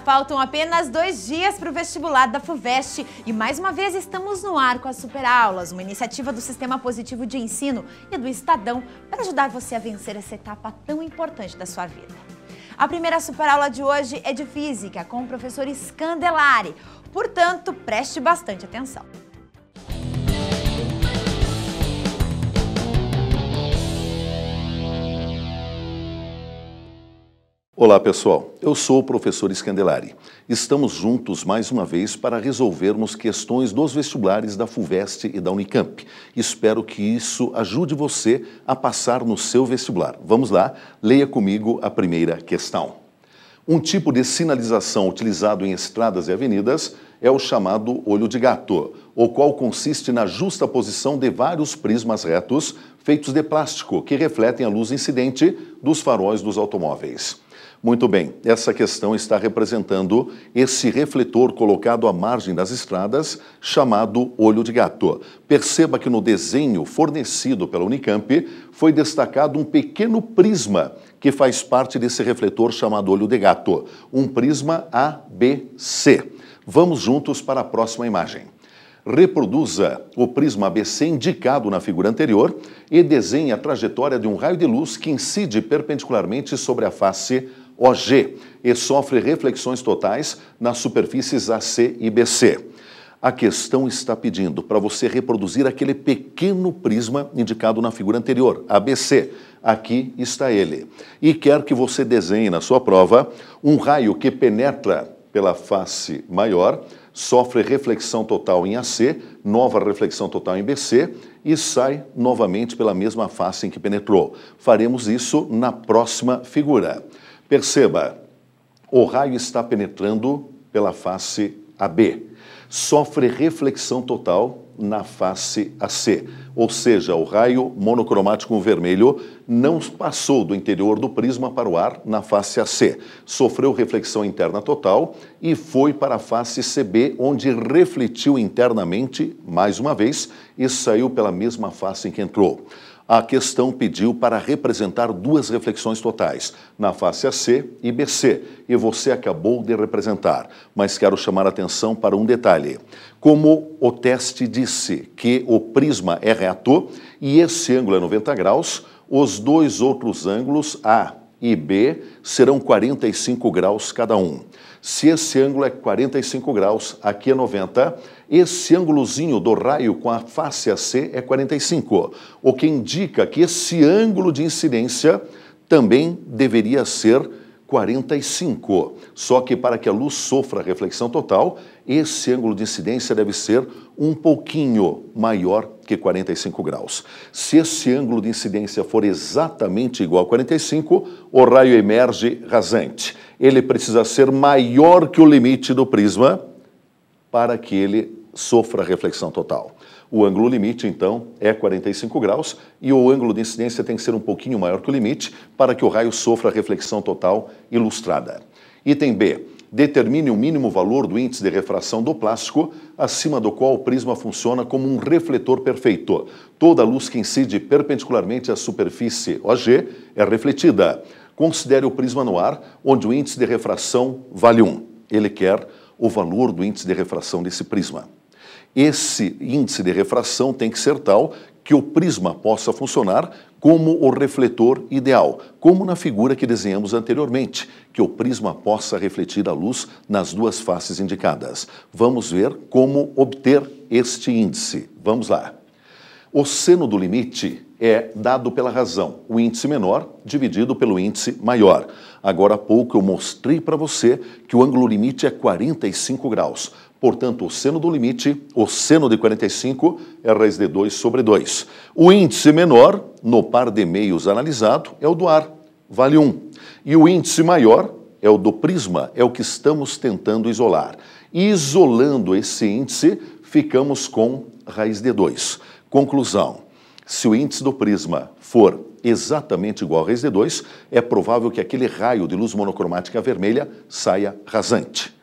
faltam apenas dois dias para o vestibular da FUVEST e mais uma vez estamos no ar com as Superaulas, uma iniciativa do Sistema Positivo de Ensino e do Estadão para ajudar você a vencer essa etapa tão importante da sua vida. A primeira superaula de hoje é de Física, com o professor Scandelari, portanto preste bastante atenção. Olá pessoal, eu sou o professor Scandelari. Estamos juntos mais uma vez para resolvermos questões dos vestibulares da FUVEST e da Unicamp. Espero que isso ajude você a passar no seu vestibular. Vamos lá, leia comigo a primeira questão. Um tipo de sinalização utilizado em estradas e avenidas é o chamado olho de gato, o qual consiste na justa posição de vários prismas retos feitos de plástico que refletem a luz incidente dos faróis dos automóveis. Muito bem, essa questão está representando esse refletor colocado à margem das estradas, chamado olho de gato. Perceba que no desenho fornecido pela Unicamp foi destacado um pequeno prisma que faz parte desse refletor chamado olho de gato, um prisma ABC. Vamos juntos para a próxima imagem. Reproduza o prisma ABC indicado na figura anterior e desenhe a trajetória de um raio de luz que incide perpendicularmente sobre a face OG e sofre reflexões totais nas superfícies AC e BC. A questão está pedindo para você reproduzir aquele pequeno prisma indicado na figura anterior, ABC. Aqui está ele. E quer que você desenhe na sua prova um raio que penetra pela face maior, sofre reflexão total em AC, nova reflexão total em BC e sai novamente pela mesma face em que penetrou. Faremos isso na próxima figura. Perceba, o raio está penetrando pela face AB, sofre reflexão total na face AC, ou seja, o raio monocromático vermelho não passou do interior do prisma para o ar na face AC, sofreu reflexão interna total e foi para a face CB, onde refletiu internamente mais uma vez e saiu pela mesma face em que entrou a questão pediu para representar duas reflexões totais, na face AC e BC, e você acabou de representar. Mas quero chamar a atenção para um detalhe. Como o teste disse que o prisma é reto e esse ângulo é 90 graus, os dois outros ângulos, A e B, serão 45 graus cada um. Se esse ângulo é 45 graus, aqui é 90 esse ângulozinho do raio com a face AC é 45, o que indica que esse ângulo de incidência também deveria ser 45. Só que para que a luz sofra a reflexão total, esse ângulo de incidência deve ser um pouquinho maior que 45 graus. Se esse ângulo de incidência for exatamente igual a 45, o raio emerge rasante. Ele precisa ser maior que o limite do prisma para que ele sofra reflexão total. O ângulo limite, então, é 45 graus e o ângulo de incidência tem que ser um pouquinho maior que o limite para que o raio sofra reflexão total ilustrada. Item B. Determine o mínimo valor do índice de refração do plástico, acima do qual o prisma funciona como um refletor perfeito. Toda luz que incide perpendicularmente à superfície OG é refletida. Considere o prisma no ar, onde o índice de refração vale 1. Ele quer o valor do índice de refração desse prisma. Esse índice de refração tem que ser tal que o prisma possa funcionar como o refletor ideal, como na figura que desenhamos anteriormente, que o prisma possa refletir a luz nas duas faces indicadas. Vamos ver como obter este índice. Vamos lá. O seno do limite é dado pela razão, o índice menor dividido pelo índice maior. Agora há pouco eu mostrei para você que o ângulo limite é 45 graus. Portanto, o seno do limite, o seno de 45, é raiz de 2 sobre 2. O índice menor, no par de meios analisado, é o do ar, vale 1. E o índice maior é o do prisma, é o que estamos tentando isolar. Isolando esse índice, ficamos com raiz de 2. Conclusão. Se o índice do prisma for exatamente igual a raiz de 2, é provável que aquele raio de luz monocromática vermelha saia rasante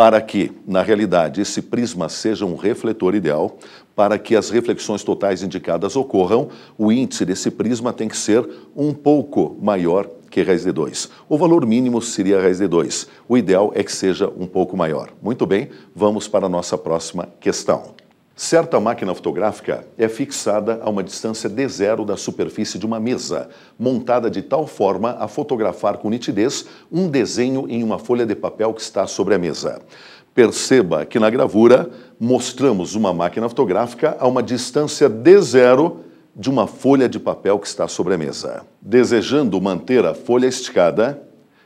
para que, na realidade, esse prisma seja um refletor ideal, para que as reflexões totais indicadas ocorram, o índice desse prisma tem que ser um pouco maior que raiz de 2. O valor mínimo seria raiz de 2. O ideal é que seja um pouco maior. Muito bem, vamos para a nossa próxima questão. Certa máquina fotográfica é fixada a uma distância de zero da superfície de uma mesa, montada de tal forma a fotografar com nitidez um desenho em uma folha de papel que está sobre a mesa. Perceba que na gravura mostramos uma máquina fotográfica a uma distância de zero de uma folha de papel que está sobre a mesa. Desejando manter a folha esticada,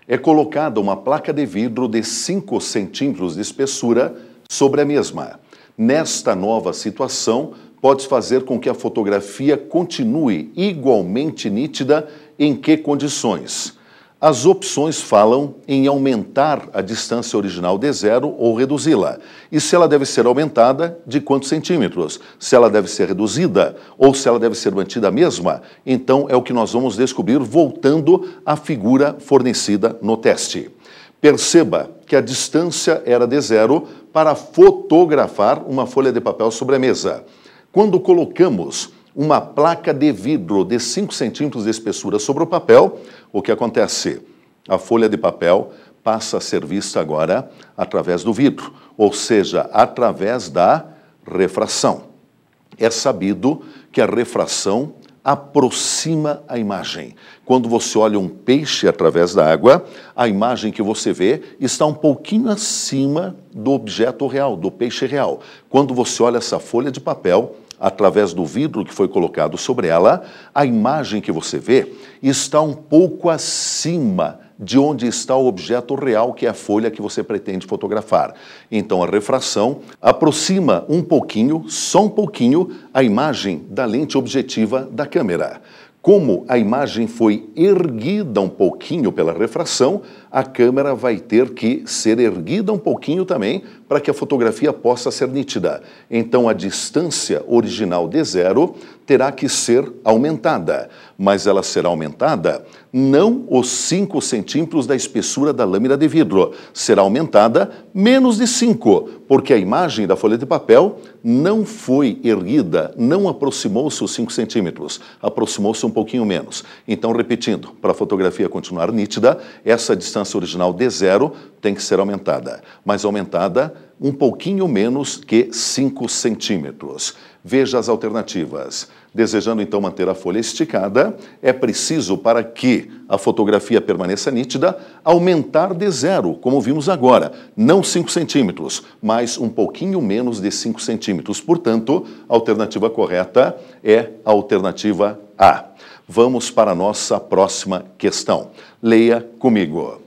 é colocada uma placa de vidro de 5 centímetros de espessura sobre a mesma. Nesta nova situação, podes fazer com que a fotografia continue igualmente nítida em que condições? As opções falam em aumentar a distância original de zero ou reduzi-la. E se ela deve ser aumentada, de quantos centímetros? Se ela deve ser reduzida ou se ela deve ser mantida a mesma? Então é o que nós vamos descobrir voltando à figura fornecida no teste. Perceba que a distância era de zero para fotografar uma folha de papel sobre a mesa. Quando colocamos uma placa de vidro de 5 centímetros de espessura sobre o papel, o que acontece? A folha de papel passa a ser vista agora através do vidro, ou seja, através da refração. É sabido que a refração aproxima a imagem. Quando você olha um peixe através da água, a imagem que você vê está um pouquinho acima do objeto real, do peixe real. Quando você olha essa folha de papel, através do vidro que foi colocado sobre ela, a imagem que você vê está um pouco acima de onde está o objeto real, que é a folha que você pretende fotografar. Então, a refração aproxima um pouquinho, só um pouquinho, a imagem da lente objetiva da câmera. Como a imagem foi erguida um pouquinho pela refração, a câmera vai ter que ser erguida um pouquinho também para que a fotografia possa ser nítida. Então, a distância original de zero terá que ser aumentada, mas ela será aumentada não os 5 centímetros da espessura da lâmina de vidro, será aumentada menos de 5, porque a imagem da folha de papel não foi erguida, não aproximou-se os 5 centímetros, aproximou-se um pouquinho menos. Então, repetindo, para a fotografia continuar nítida, essa distância original de zero tem que ser aumentada, mas aumentada um pouquinho menos que 5 centímetros. Veja as alternativas. Desejando então manter a folha esticada, é preciso, para que a fotografia permaneça nítida, aumentar de zero, como vimos agora. Não 5 centímetros, mas um pouquinho menos de 5 centímetros. Portanto, a alternativa correta é a alternativa A. Vamos para a nossa próxima questão. Leia comigo.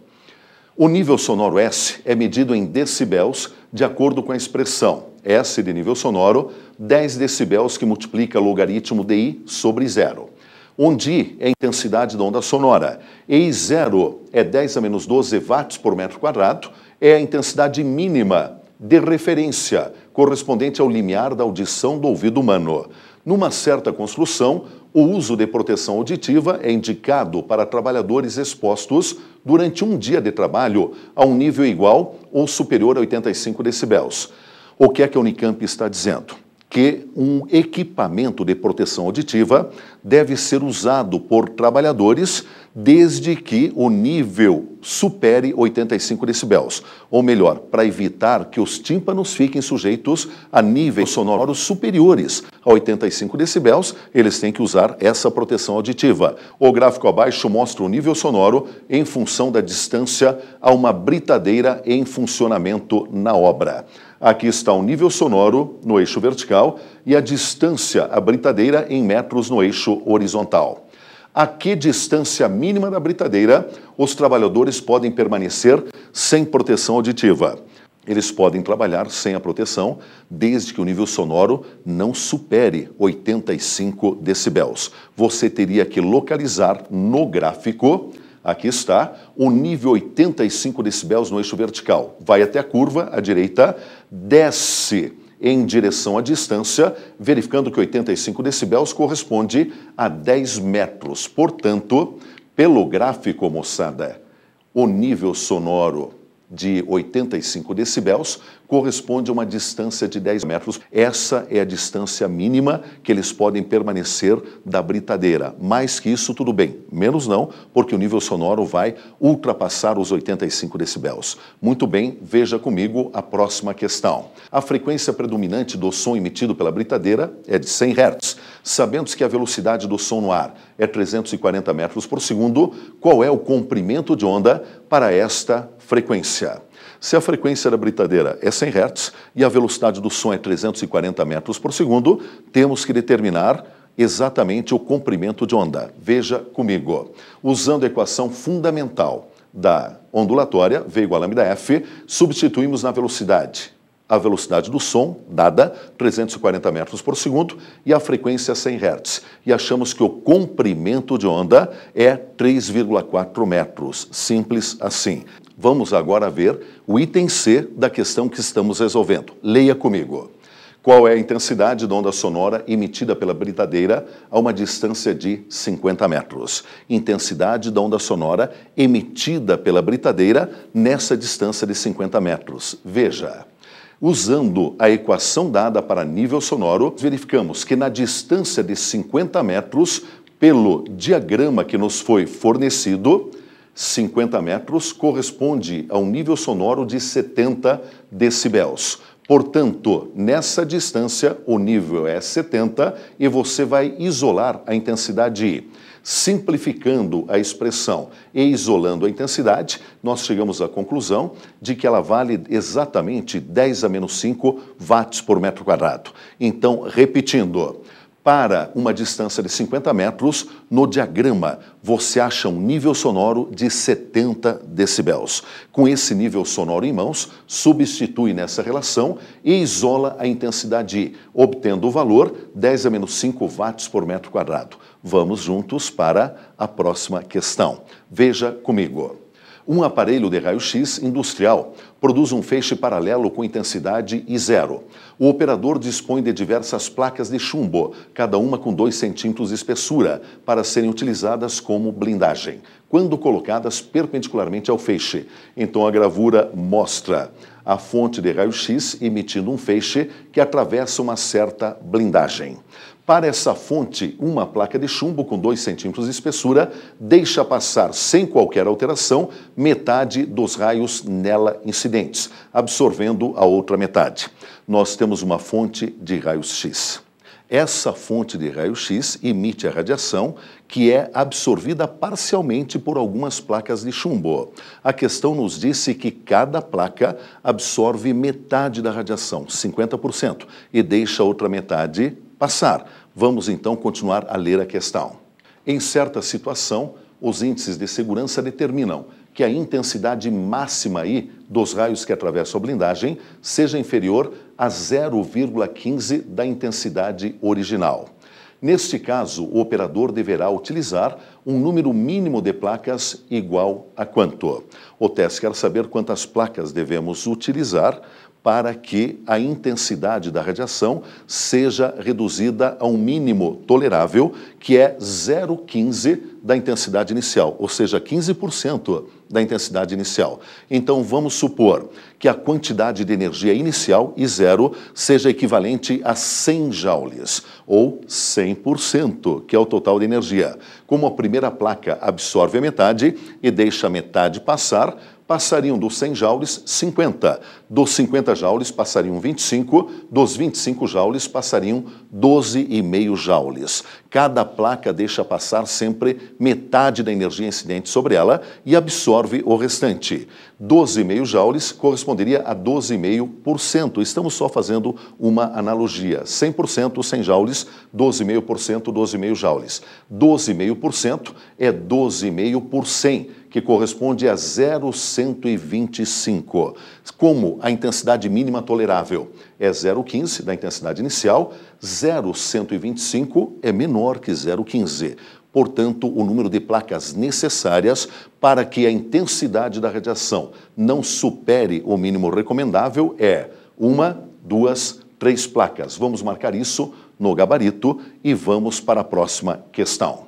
O nível sonoro S é medido em decibels de acordo com a expressão S de nível sonoro, 10 decibels que multiplica logaritmo de I sobre zero onde I é a intensidade da onda sonora. e 0 é 10 a menos 12 watts por metro quadrado, é a intensidade mínima de referência, correspondente ao limiar da audição do ouvido humano. Numa certa construção, o uso de proteção auditiva é indicado para trabalhadores expostos durante um dia de trabalho a um nível igual ou superior a 85 decibels. O que é que a Unicamp está dizendo? Que um equipamento de proteção auditiva deve ser usado por trabalhadores desde que o nível supere 85 decibéis, ou melhor, para evitar que os tímpanos fiquem sujeitos a níveis sonoros superiores a 85 decibéis, eles têm que usar essa proteção auditiva. O gráfico abaixo mostra o nível sonoro em função da distância a uma britadeira em funcionamento na obra. Aqui está o nível sonoro no eixo vertical e a distância à britadeira em metros no eixo horizontal a que distância mínima da britadeira os trabalhadores podem permanecer sem proteção auditiva. Eles podem trabalhar sem a proteção, desde que o nível sonoro não supere 85 decibels. Você teria que localizar no gráfico, aqui está, o nível 85 decibels no eixo vertical. Vai até a curva à direita, desce em direção à distância, verificando que 85 decibéis corresponde a 10 metros. Portanto, pelo gráfico, moçada, o nível sonoro de 85 decibels corresponde a uma distância de 10 metros. Essa é a distância mínima que eles podem permanecer da britadeira. Mais que isso, tudo bem. Menos não, porque o nível sonoro vai ultrapassar os 85 decibels. Muito bem, veja comigo a próxima questão. A frequência predominante do som emitido pela britadeira é de 100 Hz. Sabendo que a velocidade do som no ar é 340 metros por segundo. Qual é o comprimento de onda para esta frequência. Se a frequência da britadeira é 100 Hz e a velocidade do som é 340 metros por segundo, temos que determinar exatamente o comprimento de onda. Veja comigo. Usando a equação fundamental da ondulatória, V igual a λf, substituímos na velocidade a velocidade do som, dada 340 metros por segundo, e a frequência 100 Hz. E achamos que o comprimento de onda é 3,4 metros. Simples assim. Vamos agora ver o item C da questão que estamos resolvendo. Leia comigo. Qual é a intensidade da onda sonora emitida pela britadeira a uma distância de 50 metros? Intensidade da onda sonora emitida pela britadeira nessa distância de 50 metros. Veja. Usando a equação dada para nível sonoro, verificamos que na distância de 50 metros, pelo diagrama que nos foi fornecido, 50 metros corresponde a um nível sonoro de 70 decibels. Portanto, nessa distância, o nível é 70 e você vai isolar a intensidade I. Simplificando a expressão e isolando a intensidade, nós chegamos à conclusão de que ela vale exatamente 10 a menos 5 watts por metro quadrado. Então, repetindo, para uma distância de 50 metros, no diagrama você acha um nível sonoro de 70 decibels. Com esse nível sonoro em mãos, substitui nessa relação e isola a intensidade, obtendo o valor 10 a menos 5 watts por metro quadrado. Vamos juntos para a próxima questão. Veja comigo. Um aparelho de raio-x industrial produz um feixe paralelo com intensidade I zero. O operador dispõe de diversas placas de chumbo, cada uma com 2 centímetros de espessura, para serem utilizadas como blindagem, quando colocadas perpendicularmente ao feixe. Então a gravura mostra a fonte de raio-x emitindo um feixe que atravessa uma certa blindagem. Para essa fonte, uma placa de chumbo com 2 centímetros de espessura deixa passar, sem qualquer alteração, metade dos raios nela incidentes, absorvendo a outra metade. Nós temos uma fonte de raios-x. Essa fonte de raio-x emite a radiação que é absorvida parcialmente por algumas placas de chumbo. A questão nos disse que cada placa absorve metade da radiação, 50%, e deixa a outra metade passar. Vamos então continuar a ler a questão. Em certa situação, os índices de segurança determinam que a intensidade máxima I dos raios que atravessam a blindagem seja inferior a 0,15 da intensidade original. Neste caso, o operador deverá utilizar um número mínimo de placas igual a quanto? O teste quer saber quantas placas devemos utilizar para que a intensidade da radiação seja reduzida a um mínimo tolerável, que é 0,15 da intensidade inicial, ou seja, 15% da intensidade inicial. Então vamos supor que a quantidade de energia inicial e zero seja equivalente a 100 joules, ou 100%, que é o total de energia. Como a primeira placa absorve a metade e deixa a metade passar, passariam dos 100 joules 50, dos 50 joules passariam 25, dos 25 joules passariam 12,5 joules. Cada placa deixa passar sempre metade da energia incidente sobre ela e absorve o restante. 12,5 joules corresponderia a 12,5%. Estamos só fazendo uma analogia. 100% 100 joules, 12,5%, 12,5 joules. 12,5% é 12,5 por 100 que corresponde a 0,125, como a intensidade mínima tolerável é 0,15 da intensidade inicial, 0,125 é menor que 0,15 portanto, o número de placas necessárias para que a intensidade da radiação não supere o mínimo recomendável é uma, duas, três placas. Vamos marcar isso no gabarito e vamos para a próxima questão.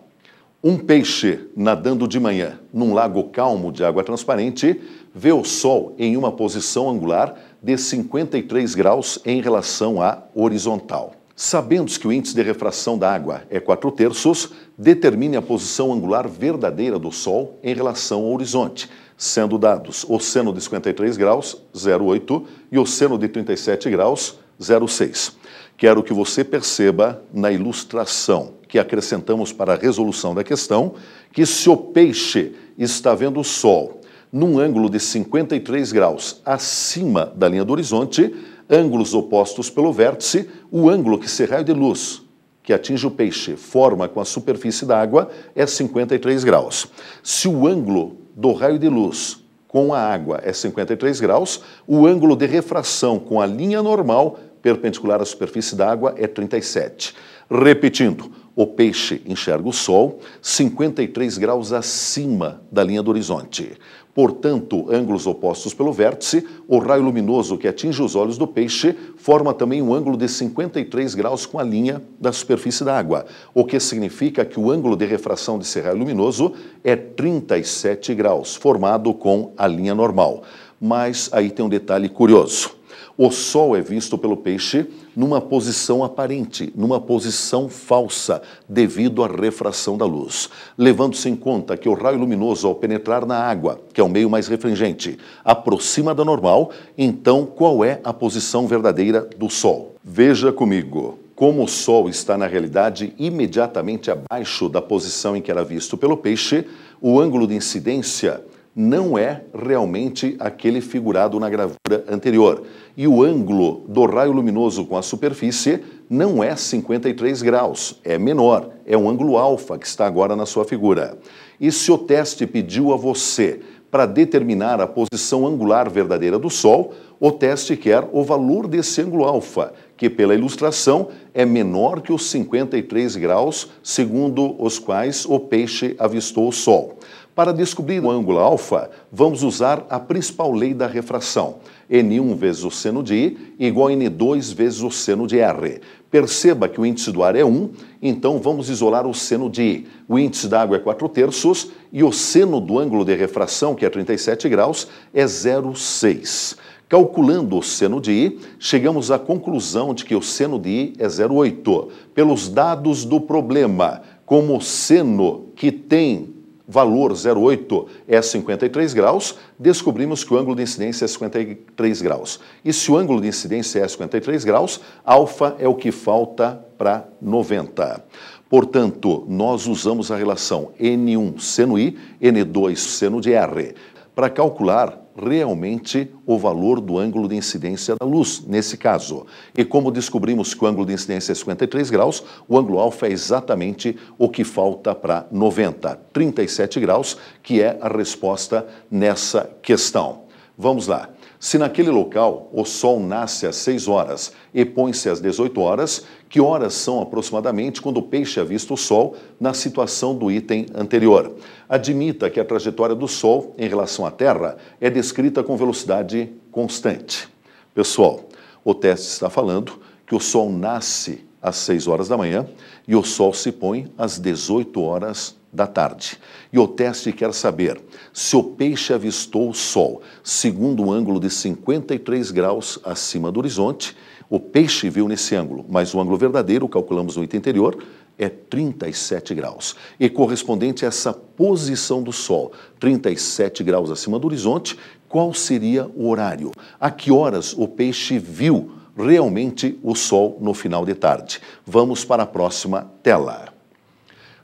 Um peixe nadando de manhã num lago calmo de água transparente vê o sol em uma posição angular de 53 graus em relação à horizontal. Sabendo que o índice de refração da água é 4 terços, determine a posição angular verdadeira do Sol em relação ao horizonte, sendo dados o seno de 53 graus, 0,8 e o seno de 37 graus, 0,6. Quero que você perceba na ilustração que acrescentamos para a resolução da questão, que se o peixe está vendo o sol num ângulo de 53 graus acima da linha do horizonte, ângulos opostos pelo vértice, o ângulo que se raio de luz que atinge o peixe forma com a superfície da água é 53 graus. Se o ângulo do raio de luz com a água é 53 graus, o ângulo de refração com a linha normal perpendicular à superfície da água é 37. Repetindo, o peixe enxerga o Sol 53 graus acima da linha do horizonte. Portanto, ângulos opostos pelo vértice, o raio luminoso que atinge os olhos do peixe forma também um ângulo de 53 graus com a linha da superfície da água, o que significa que o ângulo de refração desse raio luminoso é 37 graus, formado com a linha normal. Mas aí tem um detalhe curioso. O Sol é visto pelo peixe numa posição aparente, numa posição falsa, devido à refração da luz, levando-se em conta que o raio luminoso, ao penetrar na água, que é o meio mais refringente, aproxima da normal, então qual é a posição verdadeira do Sol? Veja comigo como o Sol está na realidade imediatamente abaixo da posição em que era visto pelo peixe, o ângulo de incidência não é realmente aquele figurado na gravura anterior. E o ângulo do raio luminoso com a superfície não é 53 graus, é menor, é um ângulo alfa que está agora na sua figura. E se o teste pediu a você para determinar a posição angular verdadeira do Sol, o teste quer o valor desse ângulo alfa, que pela ilustração é menor que os 53 graus, segundo os quais o peixe avistou o Sol. Para descobrir o ângulo alfa, vamos usar a principal lei da refração. N1 vezes o seno de I igual a N2 vezes o seno de R. Perceba que o índice do ar é 1, então vamos isolar o seno de I. O índice da água é 4 terços e o seno do ângulo de refração, que é 37 graus, é 0,6. Calculando o seno de I, chegamos à conclusão de que o seno de I é 0,8. Pelos dados do problema, como o seno que tem valor 08 é 53 graus, descobrimos que o ângulo de incidência é 53 graus. E se o ângulo de incidência é 53 graus, alfa é o que falta para 90. Portanto, nós usamos a relação N1 seno I, N2 seno de R para calcular realmente o valor do ângulo de incidência da luz, nesse caso. E como descobrimos que o ângulo de incidência é 53 graus, o ângulo alfa é exatamente o que falta para 90, 37 graus, que é a resposta nessa questão. Vamos lá. Se naquele local o sol nasce às 6 horas e põe-se às 18 horas, que horas são aproximadamente quando o peixe avista é o sol na situação do item anterior? Admita que a trajetória do sol em relação à Terra é descrita com velocidade constante. Pessoal, o teste está falando que o sol nasce às 6 horas da manhã e o sol se põe às 18 horas da tarde. E o teste quer saber se o peixe avistou o Sol, segundo um ângulo de 53 graus acima do horizonte. O peixe viu nesse ângulo, mas o ângulo verdadeiro, calculamos no item anterior, é 37 graus. E correspondente a essa posição do Sol, 37 graus acima do horizonte, qual seria o horário? A que horas o peixe viu realmente o Sol no final de tarde? Vamos para a próxima tela.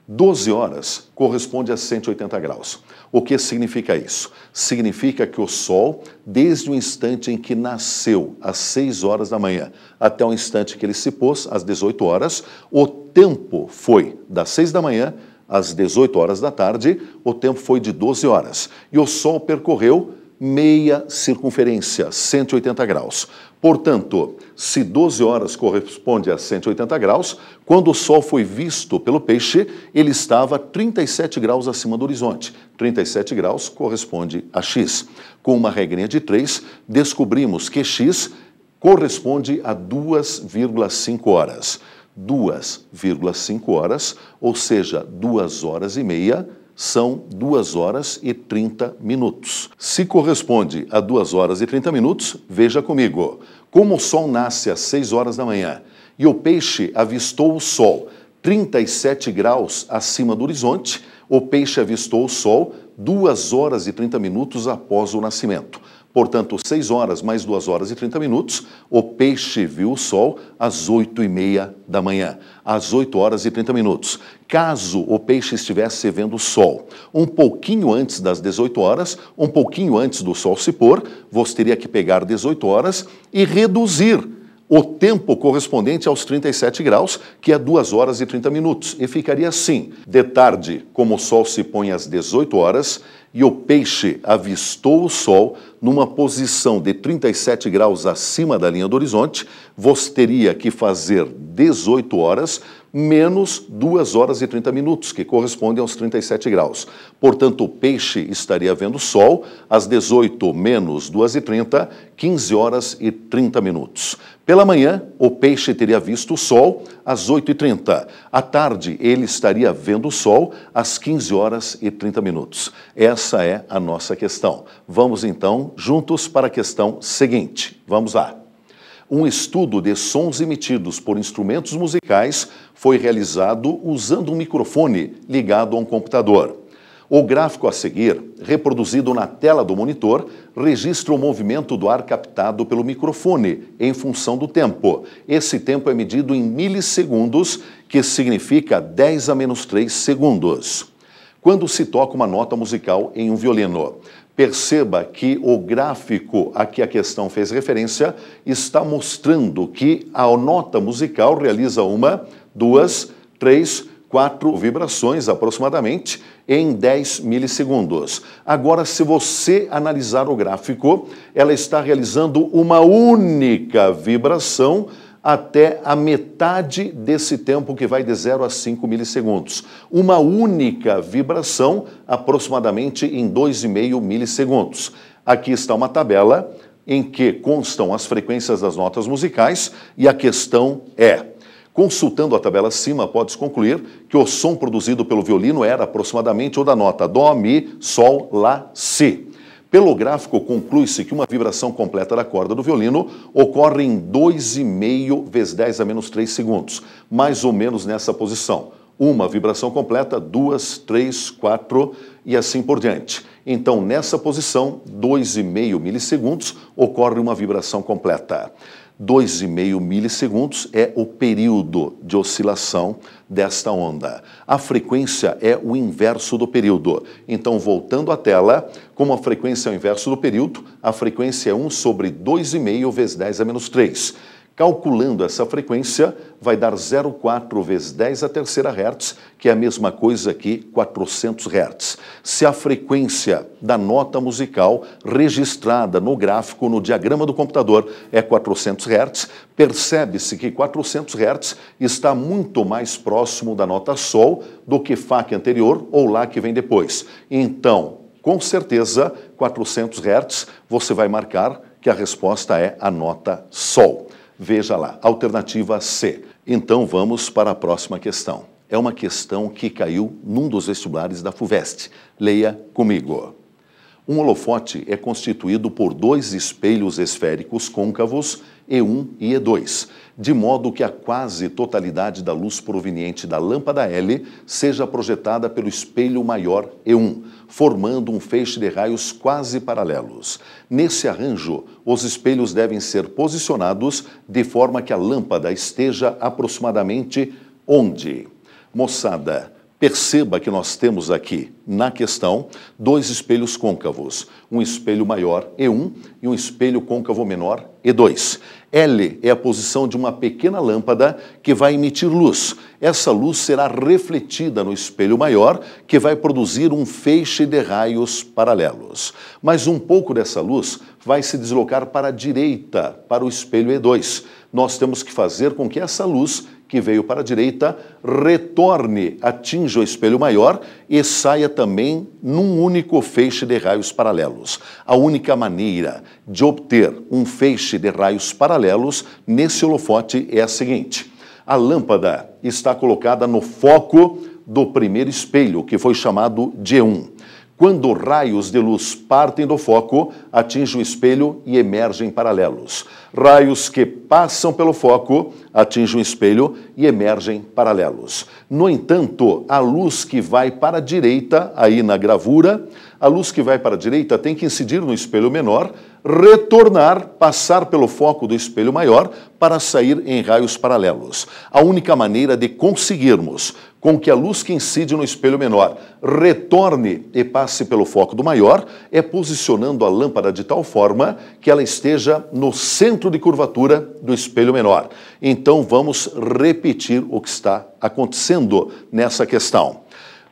12 horas corresponde a 180 graus. O que significa isso? Significa que o Sol, desde o instante em que nasceu, às 6 horas da manhã, até o instante que ele se pôs, às 18 horas, o tempo foi das 6 da manhã às 18 horas da tarde, o tempo foi de 12 horas. E o Sol percorreu meia circunferência, 180 graus. Portanto, se 12 horas corresponde a 180 graus, quando o Sol foi visto pelo peixe, ele estava 37 graus acima do horizonte. 37 graus corresponde a X. Com uma regrinha de 3, descobrimos que X corresponde a 2,5 horas. 2,5 horas, ou seja, 2 horas e meia são 2 horas e 30 minutos. Se corresponde a 2 horas e 30 minutos, veja comigo. Como o sol nasce às 6 horas da manhã e o peixe avistou o sol 37 graus acima do horizonte, o peixe avistou o sol 2 horas e 30 minutos após o nascimento. Portanto, 6 horas mais 2 horas e 30 minutos, o peixe viu o sol às 8 e meia da manhã, às 8 horas e 30 minutos. Caso o peixe estivesse vendo o sol um pouquinho antes das 18 horas, um pouquinho antes do sol se pôr, você teria que pegar 18 horas e reduzir o tempo correspondente aos 37 graus, que é 2 horas e 30 minutos, e ficaria assim. De tarde, como o sol se põe às 18 horas e o peixe avistou o sol numa posição de 37 graus acima da linha do horizonte, você teria que fazer 18 horas menos 2 horas e 30 minutos, que correspondem aos 37 graus. Portanto, o peixe estaria vendo sol às 18 menos 2 e 30, 15 horas e 30 minutos. Pela manhã, o peixe teria visto o sol às 8h30. À tarde, ele estaria vendo o sol às 15 horas e 30 minutos. Essa é a nossa questão. Vamos então juntos para a questão seguinte. Vamos lá um estudo de sons emitidos por instrumentos musicais foi realizado usando um microfone ligado a um computador. O gráfico a seguir, reproduzido na tela do monitor, registra o movimento do ar captado pelo microfone em função do tempo. Esse tempo é medido em milissegundos, que significa 10 a menos 3 segundos. Quando se toca uma nota musical em um violino, Perceba que o gráfico a que a questão fez referência está mostrando que a nota musical realiza uma, duas, três, quatro vibrações aproximadamente em 10 milissegundos. Agora, se você analisar o gráfico, ela está realizando uma única vibração até a metade desse tempo, que vai de 0 a 5 milissegundos. Uma única vibração, aproximadamente em 2,5 milissegundos. Aqui está uma tabela em que constam as frequências das notas musicais e a questão é. Consultando a tabela acima, pode-se concluir que o som produzido pelo violino era aproximadamente o da nota Dó, Mi, Sol, Lá, Si. Pelo gráfico, conclui-se que uma vibração completa da corda do violino ocorre em 2,5 vezes 10 a menos 3 segundos, mais ou menos nessa posição. Uma vibração completa, duas, três, quatro e assim por diante. Então, nessa posição, 2,5 milissegundos, ocorre uma vibração completa. 2,5 milissegundos é o período de oscilação desta onda. A frequência é o inverso do período. Então, voltando à tela, como a frequência é o inverso do período, a frequência é 1 sobre 2,5 vezes 10 a menos 3. Calculando essa frequência, vai dar 0,4 vezes 10 a terceira hertz, que é a mesma coisa que 400 hertz. Se a frequência da nota musical registrada no gráfico, no diagrama do computador, é 400 hertz, percebe-se que 400 hertz está muito mais próximo da nota sol do que fá que é anterior ou lá que vem depois. Então, com certeza, 400 hertz, você vai marcar que a resposta é a nota sol. Veja lá, alternativa C. Então vamos para a próxima questão. É uma questão que caiu num dos vestibulares da FUVEST. Leia comigo. Um holofote é constituído por dois espelhos esféricos côncavos e1 e E2, de modo que a quase totalidade da luz proveniente da lâmpada L seja projetada pelo espelho maior E1, formando um feixe de raios quase paralelos. Nesse arranjo, os espelhos devem ser posicionados de forma que a lâmpada esteja aproximadamente onde? Moçada, Perceba que nós temos aqui, na questão, dois espelhos côncavos, um espelho maior E1 e um espelho côncavo menor E2. L é a posição de uma pequena lâmpada que vai emitir luz. Essa luz será refletida no espelho maior, que vai produzir um feixe de raios paralelos. Mas um pouco dessa luz vai se deslocar para a direita, para o espelho E2. Nós temos que fazer com que essa luz que veio para a direita, retorne, atinja o espelho maior e saia também num único feixe de raios paralelos. A única maneira de obter um feixe de raios paralelos nesse holofote é a seguinte: a lâmpada está colocada no foco do primeiro espelho, que foi chamado de 1 quando raios de luz partem do foco, atingem o espelho e emergem paralelos. Raios que passam pelo foco atingem o espelho e emergem paralelos. No entanto, a luz que vai para a direita, aí na gravura, a luz que vai para a direita tem que incidir no espelho menor, retornar, passar pelo foco do espelho maior para sair em raios paralelos. A única maneira de conseguirmos com que a luz que incide no espelho menor retorne e passe pelo foco do maior é posicionando a lâmpada de tal forma que ela esteja no centro de curvatura do espelho menor. Então vamos repetir o que está acontecendo nessa questão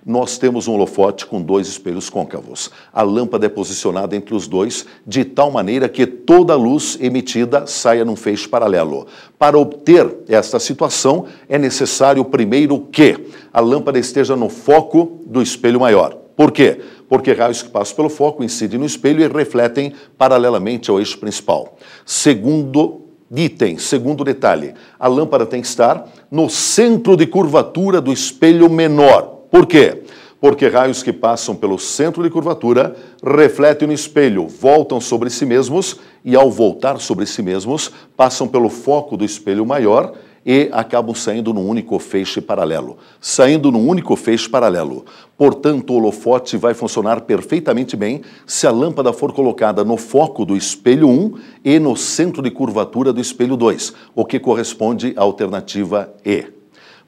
nós temos um holofote com dois espelhos côncavos. A lâmpada é posicionada entre os dois de tal maneira que toda a luz emitida saia num feixe paralelo. Para obter esta situação, é necessário primeiro que a lâmpada esteja no foco do espelho maior. Por quê? Porque raios que passam pelo foco incidem no espelho e refletem paralelamente ao eixo principal. Segundo item, segundo detalhe, a lâmpada tem que estar no centro de curvatura do espelho menor. Por quê? Porque raios que passam pelo centro de curvatura refletem no espelho, voltam sobre si mesmos e, ao voltar sobre si mesmos, passam pelo foco do espelho maior e acabam saindo num único feixe paralelo. Saindo num único feixe paralelo. Portanto, o holofote vai funcionar perfeitamente bem se a lâmpada for colocada no foco do espelho 1 e no centro de curvatura do espelho 2, o que corresponde à alternativa E.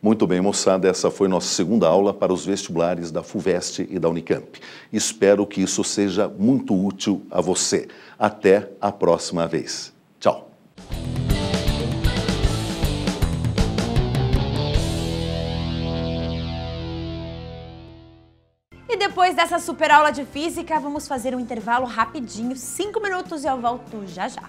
Muito bem, moçada, essa foi nossa segunda aula para os vestibulares da FUVEST e da Unicamp. Espero que isso seja muito útil a você. Até a próxima vez. Tchau. depois dessa super aula de física, vamos fazer um intervalo rapidinho, 5 minutos e eu volto já já.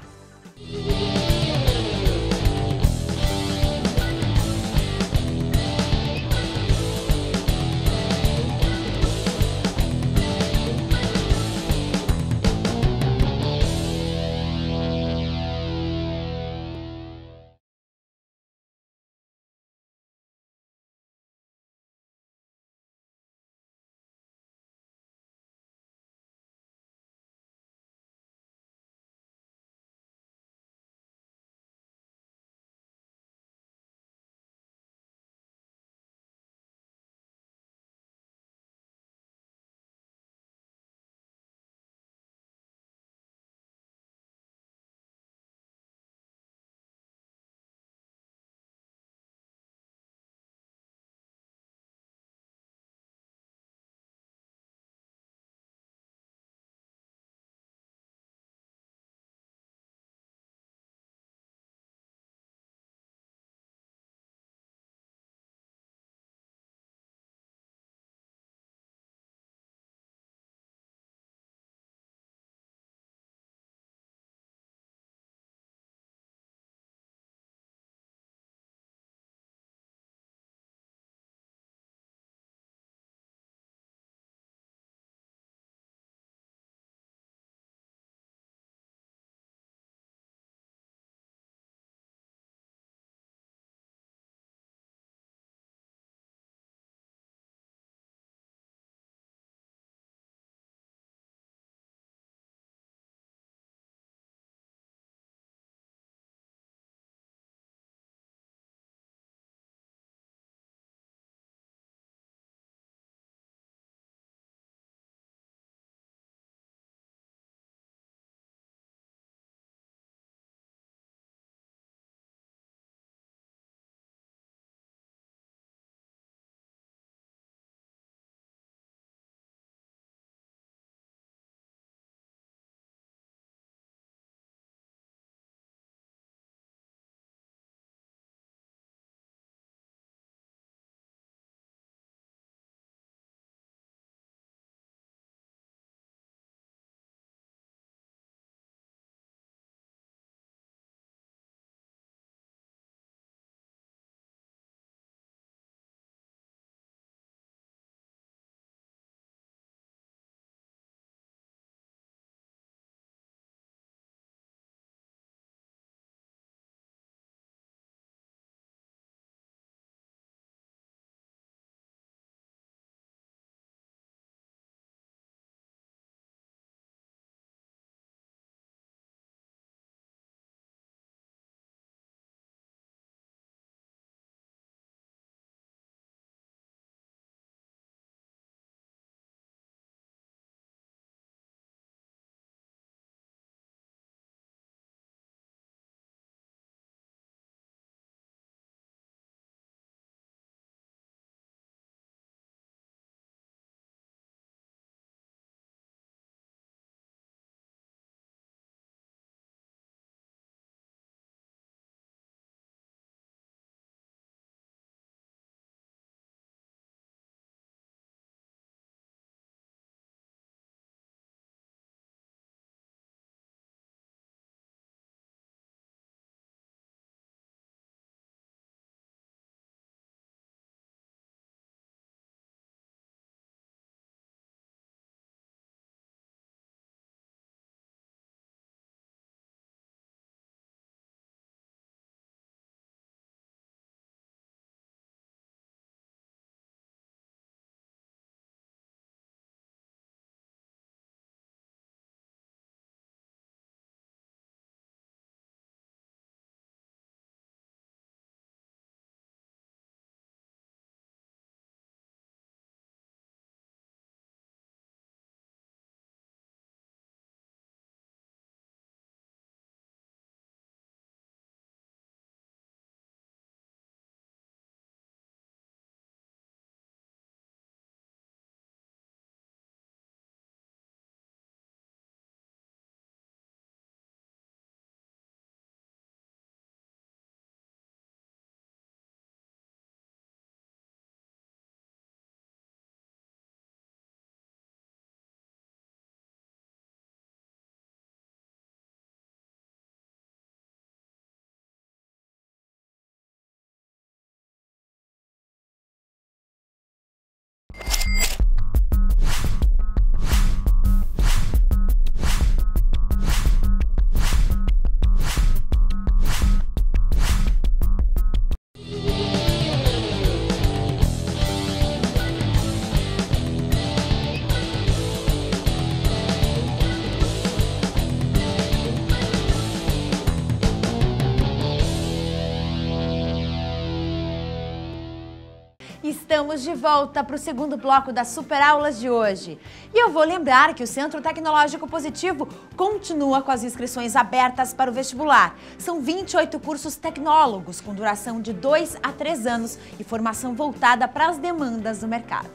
Estamos de volta para o segundo bloco das Super Aulas de hoje. E eu vou lembrar que o Centro Tecnológico Positivo continua com as inscrições abertas para o vestibular. São 28 cursos tecnólogos com duração de 2 a 3 anos e formação voltada para as demandas do mercado.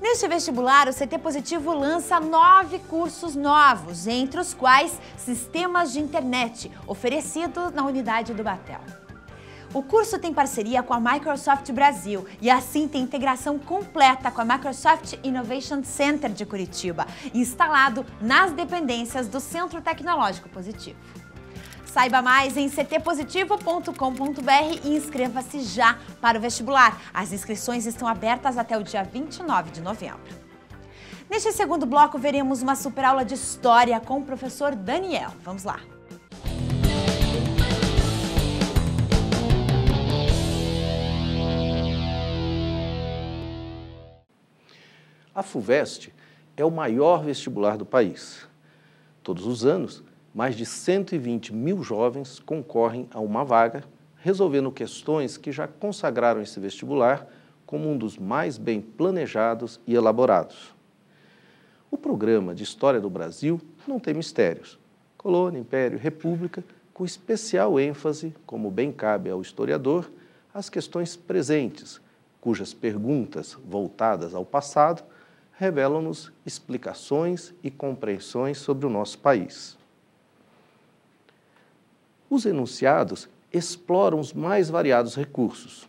Neste vestibular, o CT Positivo lança nove cursos novos, entre os quais sistemas de internet, oferecidos na unidade do Batel. O curso tem parceria com a Microsoft Brasil e assim tem integração completa com a Microsoft Innovation Center de Curitiba, instalado nas dependências do Centro Tecnológico Positivo. Saiba mais em ctpositivo.com.br e inscreva-se já para o vestibular. As inscrições estão abertas até o dia 29 de novembro. Neste segundo bloco, veremos uma super aula de História com o professor Daniel. Vamos lá! A FUVEST é o maior vestibular do país. Todos os anos, mais de 120 mil jovens concorrem a uma vaga, resolvendo questões que já consagraram esse vestibular como um dos mais bem planejados e elaborados. O programa de História do Brasil não tem mistérios. Colônia, Império, República, com especial ênfase, como bem cabe ao historiador, às questões presentes, cujas perguntas voltadas ao passado revelam-nos explicações e compreensões sobre o nosso país. Os enunciados exploram os mais variados recursos.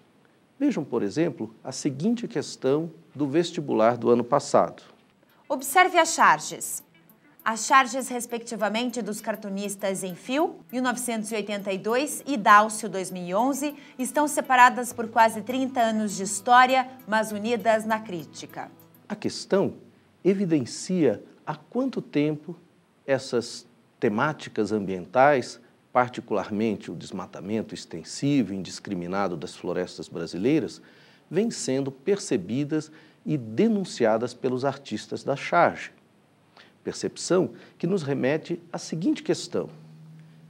Vejam, por exemplo, a seguinte questão do vestibular do ano passado. Observe as charges. As charges, respectivamente, dos cartunistas em Fio, 1982, e Dálcio, 2011, estão separadas por quase 30 anos de história, mas unidas na crítica. A questão evidencia há quanto tempo essas temáticas ambientais, particularmente o desmatamento extensivo e indiscriminado das florestas brasileiras, vêm sendo percebidas e denunciadas pelos artistas da charge. Percepção que nos remete à seguinte questão: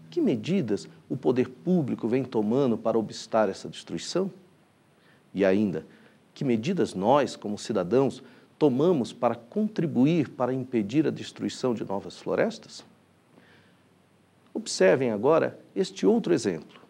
que medidas o poder público vem tomando para obstar essa destruição? E ainda, que medidas nós, como cidadãos, tomamos para contribuir para impedir a destruição de novas florestas? Observem agora este outro exemplo.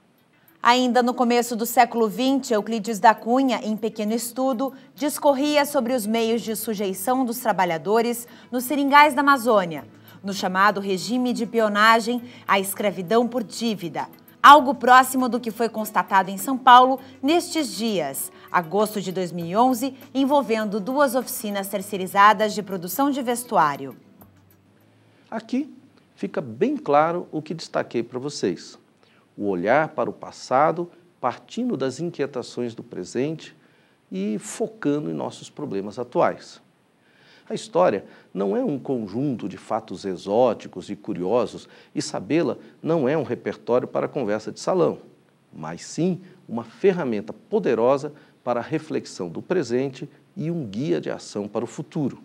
Ainda no começo do século XX, Euclides da Cunha, em pequeno estudo, discorria sobre os meios de sujeição dos trabalhadores nos seringais da Amazônia, no chamado regime de pionagem à escravidão por dívida, algo próximo do que foi constatado em São Paulo nestes dias, agosto de 2011, envolvendo duas oficinas terceirizadas de produção de vestuário. Aqui fica bem claro o que destaquei para vocês. O olhar para o passado, partindo das inquietações do presente e focando em nossos problemas atuais. A história não é um conjunto de fatos exóticos e curiosos, e sabê-la não é um repertório para conversa de salão, mas sim uma ferramenta poderosa para a reflexão do presente e um guia de ação para o futuro.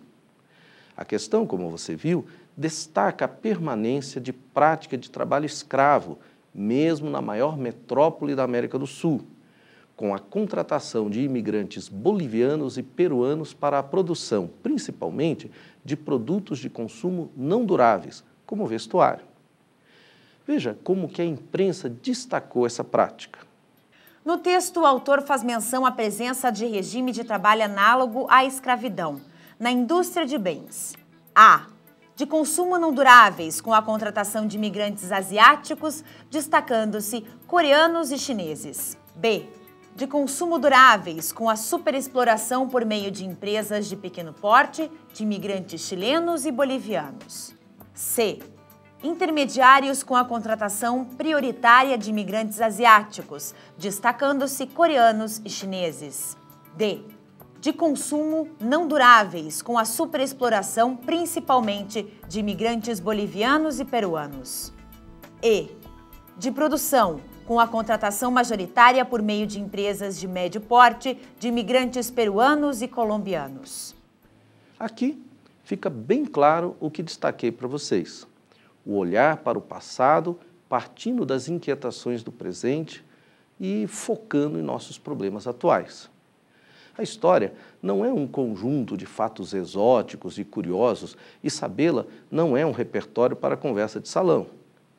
A questão, como você viu, destaca a permanência de prática de trabalho escravo, mesmo na maior metrópole da América do Sul, com a contratação de imigrantes bolivianos e peruanos para a produção, principalmente, de produtos de consumo não duráveis, como vestuário. Veja como que a imprensa destacou essa prática. No texto, o autor faz menção à presença de regime de trabalho análogo à escravidão na indústria de bens. A. De consumo não duráveis, com a contratação de imigrantes asiáticos, destacando-se coreanos e chineses. B. De consumo duráveis, com a superexploração por meio de empresas de pequeno porte, de imigrantes chilenos e bolivianos. C intermediários com a contratação prioritária de imigrantes asiáticos, destacando-se coreanos e chineses. D. De consumo não duráveis, com a superexploração principalmente de imigrantes bolivianos e peruanos. E. De produção, com a contratação majoritária por meio de empresas de médio porte de imigrantes peruanos e colombianos. Aqui fica bem claro o que destaquei para vocês o olhar para o passado, partindo das inquietações do presente e focando em nossos problemas atuais. A história não é um conjunto de fatos exóticos e curiosos, e sabê-la não é um repertório para conversa de salão,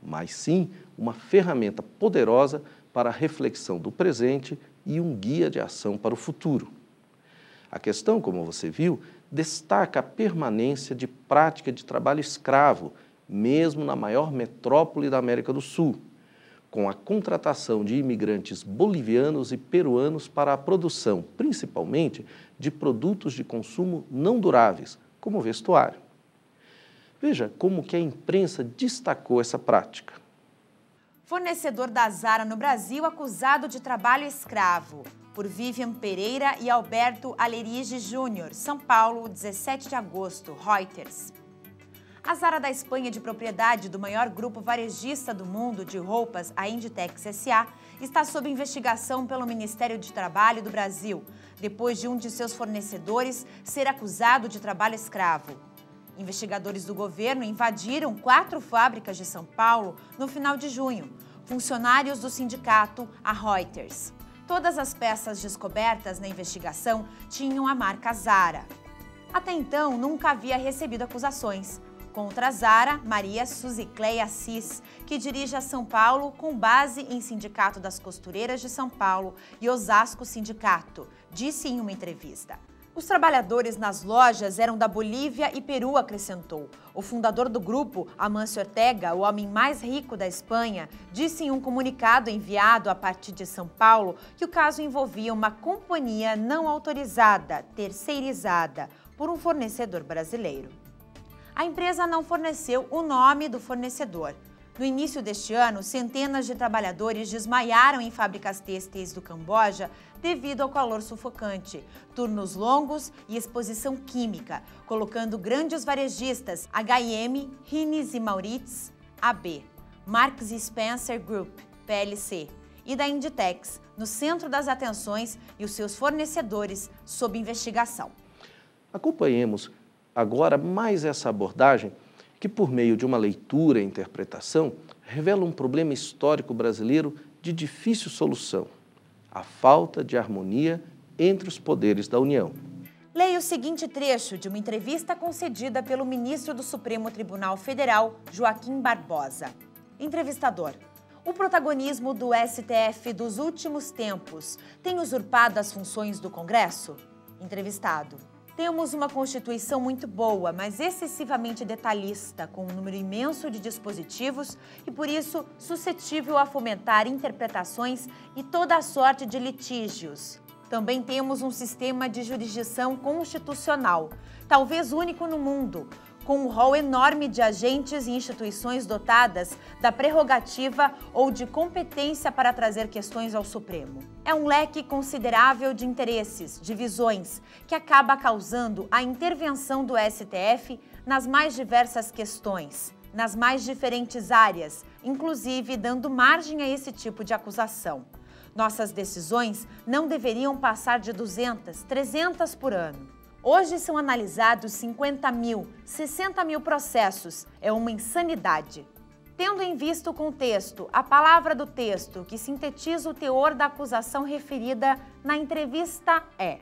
mas sim uma ferramenta poderosa para a reflexão do presente e um guia de ação para o futuro. A questão, como você viu, destaca a permanência de prática de trabalho escravo mesmo na maior metrópole da América do Sul, com a contratação de imigrantes bolivianos e peruanos para a produção, principalmente, de produtos de consumo não duráveis, como vestuário. Veja como que a imprensa destacou essa prática. Fornecedor da Zara no Brasil acusado de trabalho escravo. Por Vivian Pereira e Alberto Alerige Júnior, São Paulo, 17 de agosto, Reuters. A Zara da Espanha, de propriedade do maior grupo varejista do mundo de roupas, a Inditex SA, está sob investigação pelo Ministério de Trabalho do Brasil, depois de um de seus fornecedores ser acusado de trabalho escravo. Investigadores do governo invadiram quatro fábricas de São Paulo no final de junho, funcionários do sindicato, a Reuters. Todas as peças descobertas na investigação tinham a marca Zara. Até então, nunca havia recebido acusações contra a Zara, Maria Suzicleia Assis, que dirige a São Paulo com base em Sindicato das Costureiras de São Paulo e Osasco Sindicato, disse em uma entrevista. Os trabalhadores nas lojas eram da Bolívia e Peru, acrescentou. O fundador do grupo, Amancio Ortega, o homem mais rico da Espanha, disse em um comunicado enviado a partir de São Paulo que o caso envolvia uma companhia não autorizada, terceirizada, por um fornecedor brasileiro. A empresa não forneceu o nome do fornecedor. No início deste ano, centenas de trabalhadores desmaiaram em fábricas têxteis do Camboja devido ao calor sufocante, turnos longos e exposição química, colocando grandes varejistas H&M, Rines e Maurits, AB, Marks Spencer Group, PLC, e da Inditex, no centro das atenções e os seus fornecedores sob investigação. Acompanhemos agora mais essa abordagem que, por meio de uma leitura e interpretação, revela um problema histórico brasileiro de difícil solução: a falta de harmonia entre os poderes da União. Leia o seguinte trecho de uma entrevista concedida pelo ministro do Supremo Tribunal Federal, Joaquim Barbosa. Entrevistador. O protagonismo do STF dos últimos tempos tem usurpado as funções do Congresso? Entrevistado. Temos uma Constituição muito boa, mas excessivamente detalhista, com um número imenso de dispositivos e, por isso, suscetível a fomentar interpretações e toda a sorte de litígios. Também temos um sistema de jurisdição constitucional, talvez único no mundo, com um rol enorme de agentes e instituições dotadas da prerrogativa ou de competência para trazer questões ao Supremo. É um leque considerável de interesses, de visões, que acaba causando a intervenção do STF nas mais diversas questões, nas mais diferentes áreas, inclusive dando margem a esse tipo de acusação. Nossas decisões não deveriam passar de 200, 300 por ano. Hoje são analisados 50 mil, 60 mil processos. É uma insanidade. Tendo em vista o contexto, a palavra do texto que sintetiza o teor da acusação referida na entrevista é: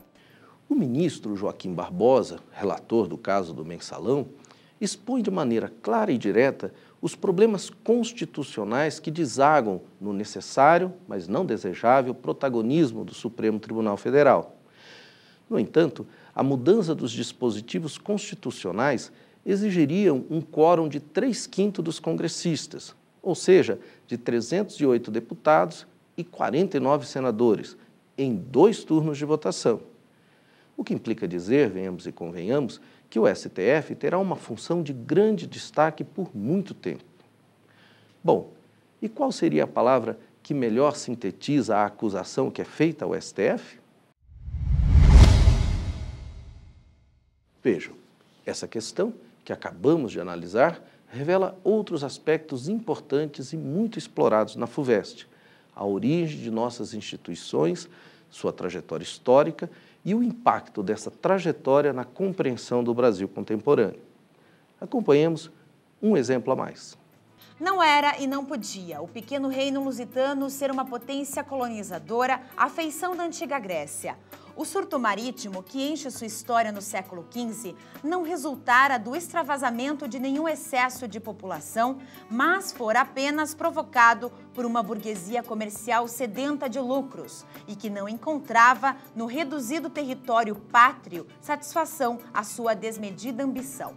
O ministro Joaquim Barbosa, relator do caso do mensalão, expõe de maneira clara e direta os problemas constitucionais que desagam no necessário, mas não desejável, protagonismo do Supremo Tribunal Federal. No entanto, a mudança dos dispositivos constitucionais exigiria um quórum de 3 quintos dos congressistas, ou seja, de 308 deputados e 49 senadores, em dois turnos de votação. O que implica dizer, venhamos e convenhamos, que o STF terá uma função de grande destaque por muito tempo. Bom, e qual seria a palavra que melhor sintetiza a acusação que é feita ao STF? Vejam, essa questão que acabamos de analisar revela outros aspectos importantes e muito explorados na FUVEST, a origem de nossas instituições, sua trajetória histórica e o impacto dessa trajetória na compreensão do Brasil contemporâneo. Acompanhemos um exemplo a mais. Não era e não podia o pequeno reino lusitano ser uma potência colonizadora à feição da antiga Grécia. O surto marítimo, que enche sua história no século XV, não resultara do extravasamento de nenhum excesso de população, mas fora apenas provocado por uma burguesia comercial sedenta de lucros e que não encontrava no reduzido território pátrio satisfação à sua desmedida ambição.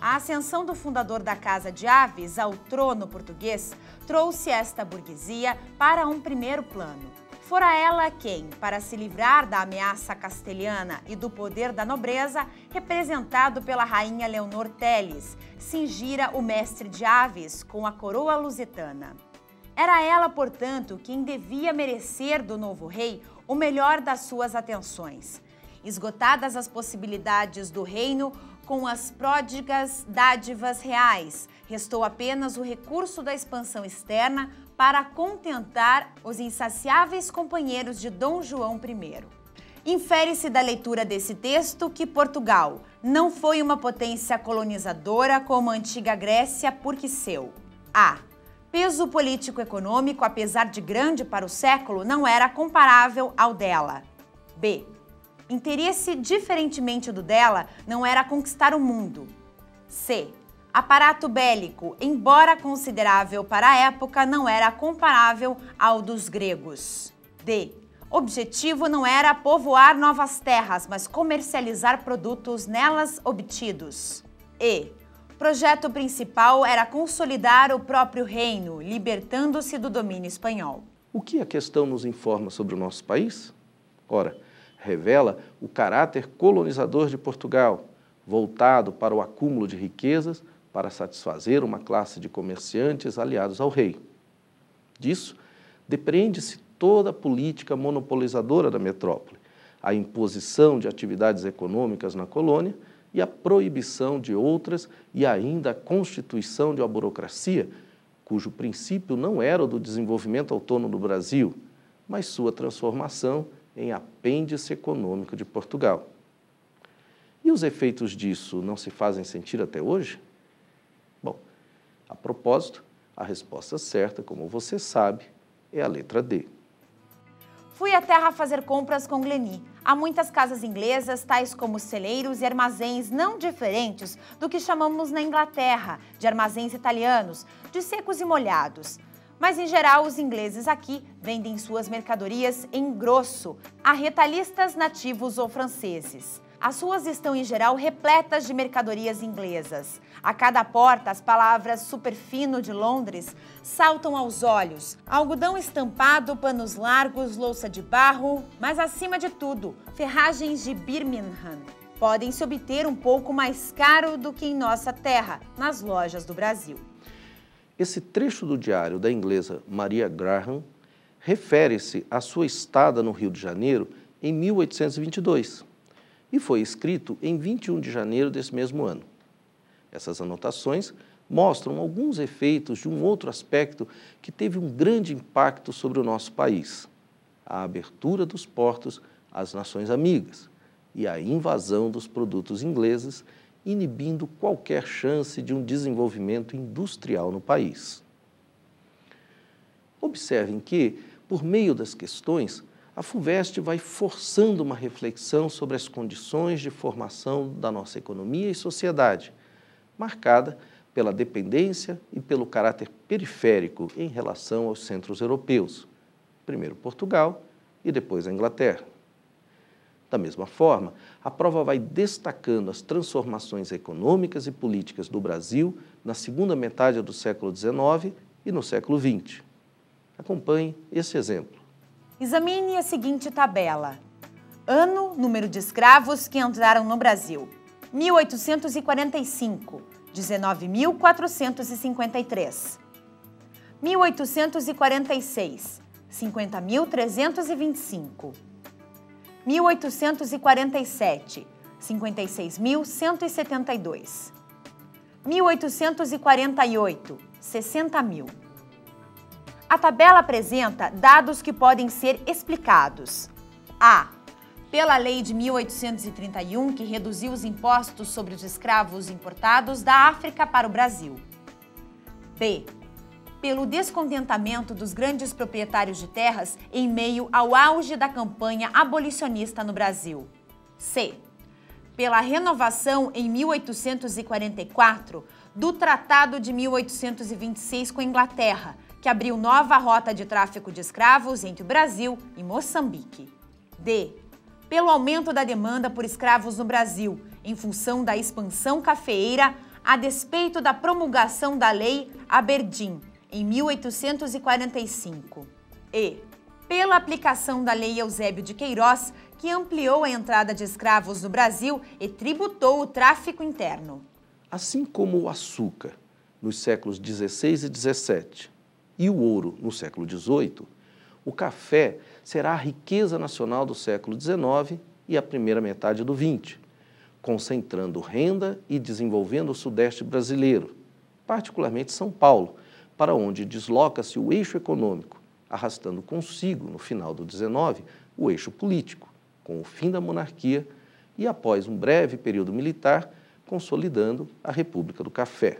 A ascensão do fundador da Casa de Aves ao trono português trouxe esta burguesia para um primeiro plano Fora ela quem, para se livrar da ameaça castelhana e do poder da nobreza, representado pela rainha Leonor Teles, cingira o mestre de aves com a coroa lusitana. Era ela, portanto, quem devia merecer do novo rei o melhor das suas atenções. Esgotadas as possibilidades do reino, com as pródigas dádivas reais, restou apenas o recurso da expansão externa para contentar os insaciáveis companheiros de Dom João I. Infere-se da leitura desse texto que Portugal não foi uma potência colonizadora como a antiga Grécia porque seu a peso político-econômico, apesar de grande para o século, não era comparável ao dela. B. Interesse diferentemente do dela não era conquistar o mundo. C. Aparato bélico, embora considerável para a época, não era comparável ao dos gregos. D. Objetivo não era povoar novas terras, mas comercializar produtos nelas obtidos. E. Projeto principal era consolidar o próprio reino, libertando-se do domínio espanhol. O que a questão nos informa sobre o nosso país? Ora, revela o caráter colonizador de Portugal, voltado para o acúmulo de riquezas para satisfazer uma classe de comerciantes aliados ao rei. Disso depreende-se toda a política monopolizadora da metrópole, a imposição de atividades econômicas na colônia e a proibição de outras e ainda a constituição de uma burocracia cujo princípio não era o do desenvolvimento autônomo do Brasil, mas sua transformação em apêndice econômico de Portugal. E os efeitos disso não se fazem sentir até hoje? A propósito, a resposta certa, como você sabe, é a letra D. Fui à terra fazer compras com Gleni. Há muitas casas inglesas, tais como celeiros e armazéns não diferentes do que chamamos na Inglaterra de armazéns italianos, de secos e molhados. Mas em geral, os ingleses aqui vendem suas mercadorias em grosso a retalhistas nativos ou franceses. As ruas estão, em geral, repletas de mercadorias inglesas. A cada porta, as palavras superfino de Londres saltam aos olhos. Algodão estampado, panos largos, louça de barro, mas acima de tudo, ferragens de Birmingham. Podem se obter um pouco mais caro do que em nossa terra, nas lojas do Brasil. Esse trecho do diário da inglesa Maria Graham refere-se à sua estada no Rio de Janeiro em 1822 e foi escrito em 21 de janeiro desse mesmo ano. Essas anotações mostram alguns efeitos de um outro aspecto que teve um grande impacto sobre o nosso país: a abertura dos portos às nações amigas e a invasão dos produtos ingleses, inibindo qualquer chance de um desenvolvimento industrial no país. Observem que, por meio das questões, a FUVEST vai forçando uma reflexão sobre as condições de formação da nossa economia e sociedade, marcada pela dependência e pelo caráter periférico em relação aos centros europeus, primeiro Portugal e depois a Inglaterra. Da mesma forma, a prova vai destacando as transformações econômicas e políticas do Brasil na segunda metade do século XIX e no século XX. Acompanhe esse exemplo. Examine a seguinte tabela. Ano, número de escravos que entraram no Brasil. 1845, 19.453. 1846, 50.325. 1847, 56.172. 1848, 60 mil. A tabela apresenta dados que podem ser explicados. A. Pela lei de 1831, que reduziu os impostos sobre os escravos importados da África para o Brasil. B. Pelo descontentamento dos grandes proprietários de terras em meio ao auge da campanha abolicionista no Brasil. C. Pela renovação em 1844 do Tratado de 1826 com a Inglaterra, que abriu nova rota de tráfico de escravos entre o Brasil e Moçambique. D. Pelo aumento da demanda por escravos no Brasil, em função da expansão cafeeira, a despeito da promulgação da Lei Aberdeen, em 1845. E. Pela aplicação da Lei Eusébio de Queiroz, que ampliou a entrada de escravos no Brasil e tributou o tráfico interno. Assim como o açúcar, nos séculos 16 e 17, e o ouro no século XVIII, o café será a riqueza nacional do século XIX e a primeira metade do XX, concentrando renda e desenvolvendo o Sudeste brasileiro, particularmente São Paulo, para onde desloca-se o eixo econômico, arrastando consigo, no final do XIX, o eixo político, com o fim da monarquia e, após um breve período militar, consolidando a República do Café.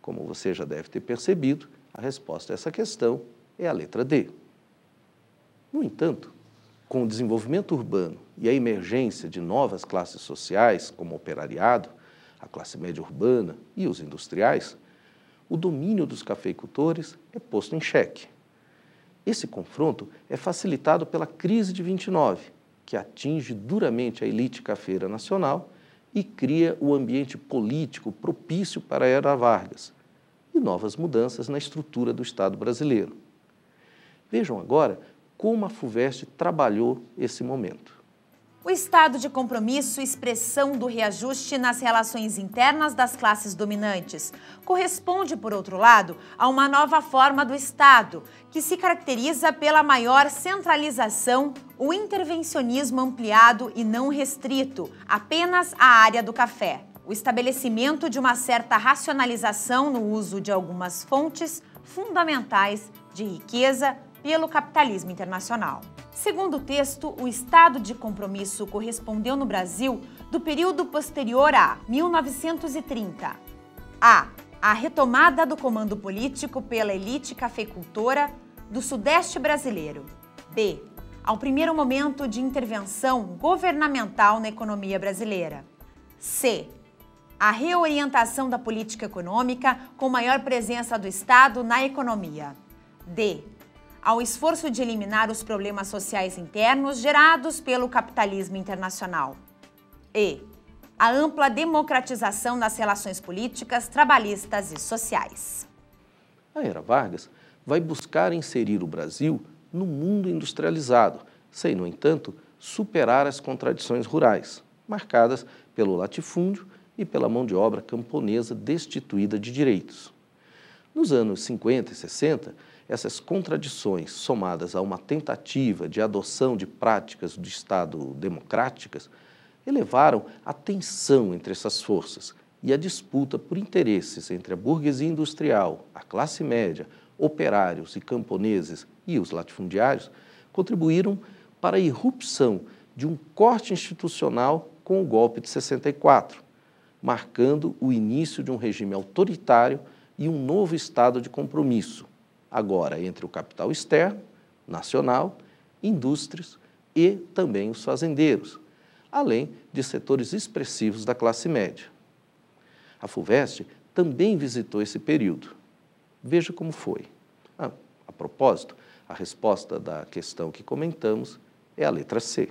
Como você já deve ter percebido, a resposta a essa questão é a letra D. No entanto, com o desenvolvimento urbano e a emergência de novas classes sociais, como o operariado, a classe média urbana e os industriais, o domínio dos cafeicultores é posto em xeque. Esse confronto é facilitado pela crise de 29, que atinge duramente a elite cafeira nacional e cria o ambiente político propício para a era Vargas, e novas mudanças na estrutura do Estado brasileiro. Vejam agora como a FUVEST trabalhou esse momento. O estado de compromisso, expressão do reajuste nas relações internas das classes dominantes, corresponde, por outro lado, a uma nova forma do Estado, que se caracteriza pela maior centralização, o intervencionismo ampliado e não restrito, apenas à área do café o estabelecimento de uma certa racionalização no uso de algumas fontes fundamentais de riqueza pelo capitalismo internacional. Segundo o texto, o estado de compromisso correspondeu no Brasil do período posterior a 1930. A. A retomada do comando político pela elite cafeicultora do Sudeste brasileiro. B. Ao primeiro momento de intervenção governamental na economia brasileira. C a reorientação da política econômica com maior presença do Estado na economia. D. Ao esforço de eliminar os problemas sociais internos gerados pelo capitalismo internacional. E. A ampla democratização das relações políticas, trabalhistas e sociais. A era Vargas vai buscar inserir o Brasil no mundo industrializado, sem, no entanto, superar as contradições rurais, marcadas pelo latifúndio e pela mão de obra camponesa destituída de direitos. Nos anos 50 e 60, essas contradições, somadas a uma tentativa de adoção de práticas do Estado democráticas, elevaram a tensão entre essas forças e a disputa por interesses entre a burguesia industrial, a classe média, operários e camponeses e os latifundiários contribuíram para a irrupção de um corte institucional com o golpe de 64, marcando o início de um regime autoritário e um novo estado de compromisso, agora entre o capital externo, nacional, indústrias e também os fazendeiros, além de setores expressivos da classe média. A FUVEST também visitou esse período. Veja como foi. Ah, a propósito, a resposta da questão que comentamos é a letra C.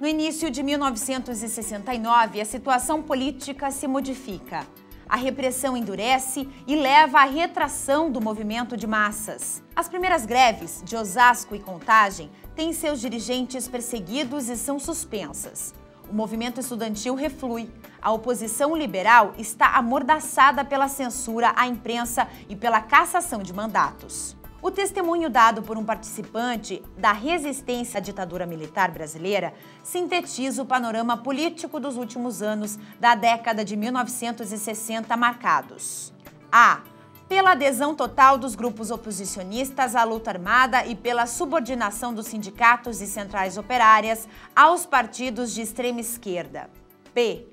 No início de 1969, a situação política se modifica. A repressão endurece e leva à retração do movimento de massas. As primeiras greves de Osasco e Contagem têm seus dirigentes perseguidos e são suspensas. O movimento estudantil reflui. A oposição liberal está amordaçada pela censura à imprensa e pela cassação de mandatos. O testemunho dado por um participante da resistência à ditadura militar brasileira sintetiza o panorama político dos últimos anos da década de 1960 marcados. A. Pela adesão total dos grupos oposicionistas à luta armada e pela subordinação dos sindicatos e centrais operárias aos partidos de extrema esquerda. P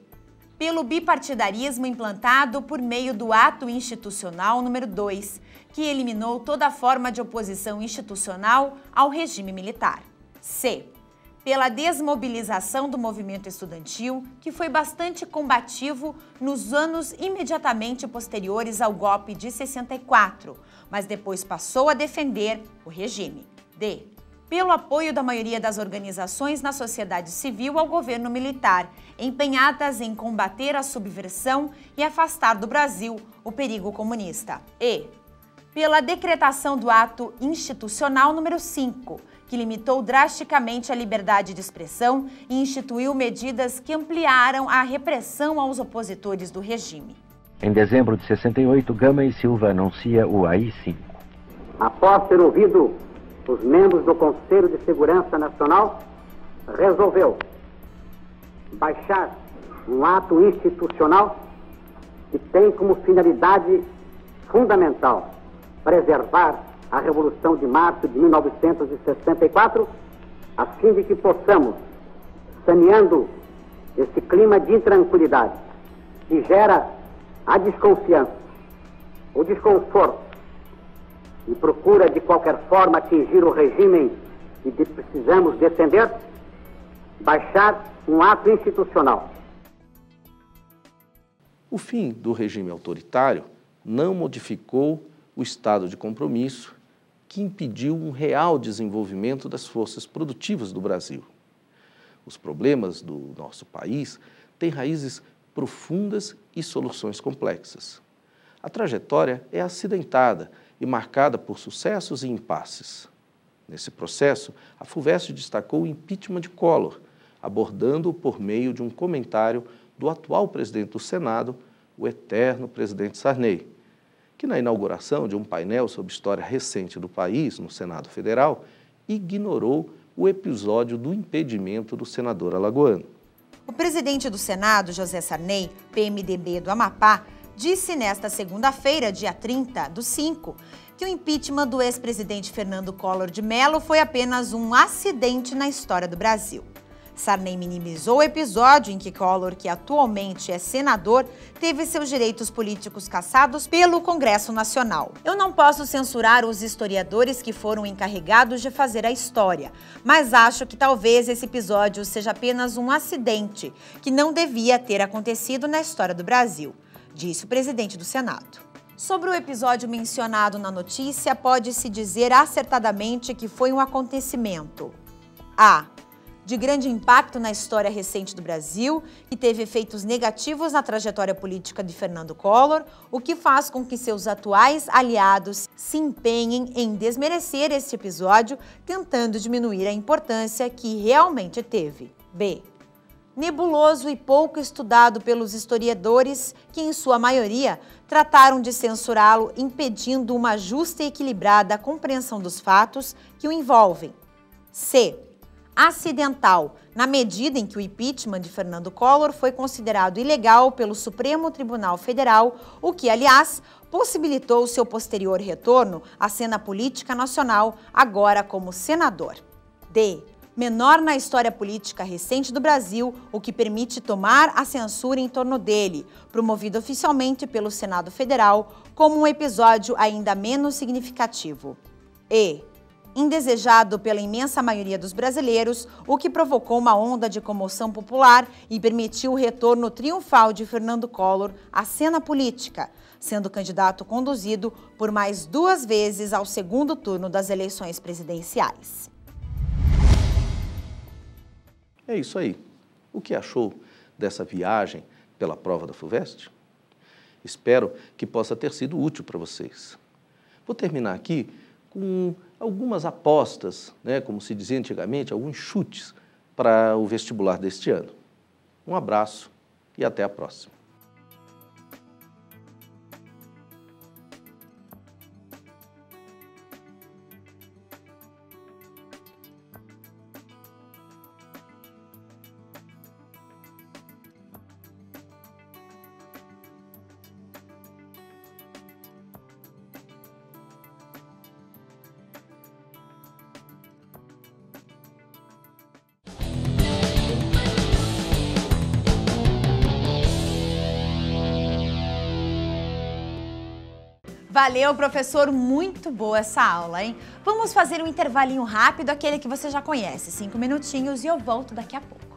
pelo bipartidarismo implantado por meio do Ato Institucional número 2, que eliminou toda forma de oposição institucional ao regime militar. C. Pela desmobilização do movimento estudantil, que foi bastante combativo nos anos imediatamente posteriores ao golpe de 64, mas depois passou a defender o regime. D pelo apoio da maioria das organizações na sociedade civil ao governo militar, empenhadas em combater a subversão e afastar do Brasil o perigo comunista. E pela decretação do ato institucional número 5, que limitou drasticamente a liberdade de expressão e instituiu medidas que ampliaram a repressão aos opositores do regime. Em dezembro de 68, Gama e Silva anuncia o AI-5. Após ter ouvido os membros do Conselho de Segurança Nacional, resolveu baixar um ato institucional que tem como finalidade fundamental preservar a Revolução de Março de 1964, a fim de que possamos, saneando esse clima de intranquilidade que gera a desconfiança, o desconforto e procura de qualquer forma atingir o regime que de precisamos defender, baixar um ato institucional. O fim do regime autoritário não modificou o estado de compromisso que impediu um real desenvolvimento das forças produtivas do Brasil. Os problemas do nosso país têm raízes profundas e soluções complexas. A trajetória é acidentada e marcada por sucessos e impasses. Nesse processo, a FUVEST destacou o impeachment de Collor, abordando-o por meio de um comentário do atual presidente do Senado, o eterno presidente Sarney, que, na inauguração de um painel sobre história recente do país no Senado Federal, ignorou o episódio do impedimento do senador alagoano. O presidente do Senado, José Sarney, PMDB do Amapá, disse nesta segunda-feira, dia 30 do 5, que o impeachment do ex-presidente Fernando Collor de Mello foi apenas um acidente na história do Brasil. Sarney minimizou o episódio em que Collor, que atualmente é senador, teve seus direitos políticos cassados pelo Congresso Nacional. Eu não posso censurar os historiadores que foram encarregados de fazer a história, mas acho que talvez esse episódio seja apenas um acidente que não devia ter acontecido na história do Brasil disse o presidente do Senado. Sobre o episódio mencionado na notícia, pode-se dizer acertadamente que foi um acontecimento. A. De grande impacto na história recente do Brasil, que teve efeitos negativos na trajetória política de Fernando Collor, o que faz com que seus atuais aliados se empenhem em desmerecer este episódio, tentando diminuir a importância que realmente teve. B nebuloso e pouco estudado pelos historiadores, que em sua maioria trataram de censurá-lo, impedindo uma justa e equilibrada compreensão dos fatos que o envolvem. C. Acidental, na medida em que o impeachment de Fernando Collor foi considerado ilegal pelo Supremo Tribunal Federal, o que, aliás, possibilitou seu posterior retorno à cena política nacional, agora como senador. D menor na história política recente do Brasil, o que permite tomar a censura em torno dele, promovido oficialmente pelo Senado Federal como um episódio ainda menos significativo. E indesejado pela imensa maioria dos brasileiros, o que provocou uma onda de comoção popular e permitiu o retorno triunfal de Fernando Collor à cena política, sendo candidato conduzido por mais duas vezes ao segundo turno das eleições presidenciais. É isso aí. O que achou dessa viagem pela prova da FUVEST? Espero que possa ter sido útil para vocês. Vou terminar aqui com algumas apostas, né, como se dizia antigamente, alguns chutes para o vestibular deste ano. Um abraço e até a próxima. Valeu, professor, muito boa essa aula, hein? Vamos fazer um intervalinho rápido, aquele que você já conhece, cinco minutinhos, e eu volto daqui a pouco.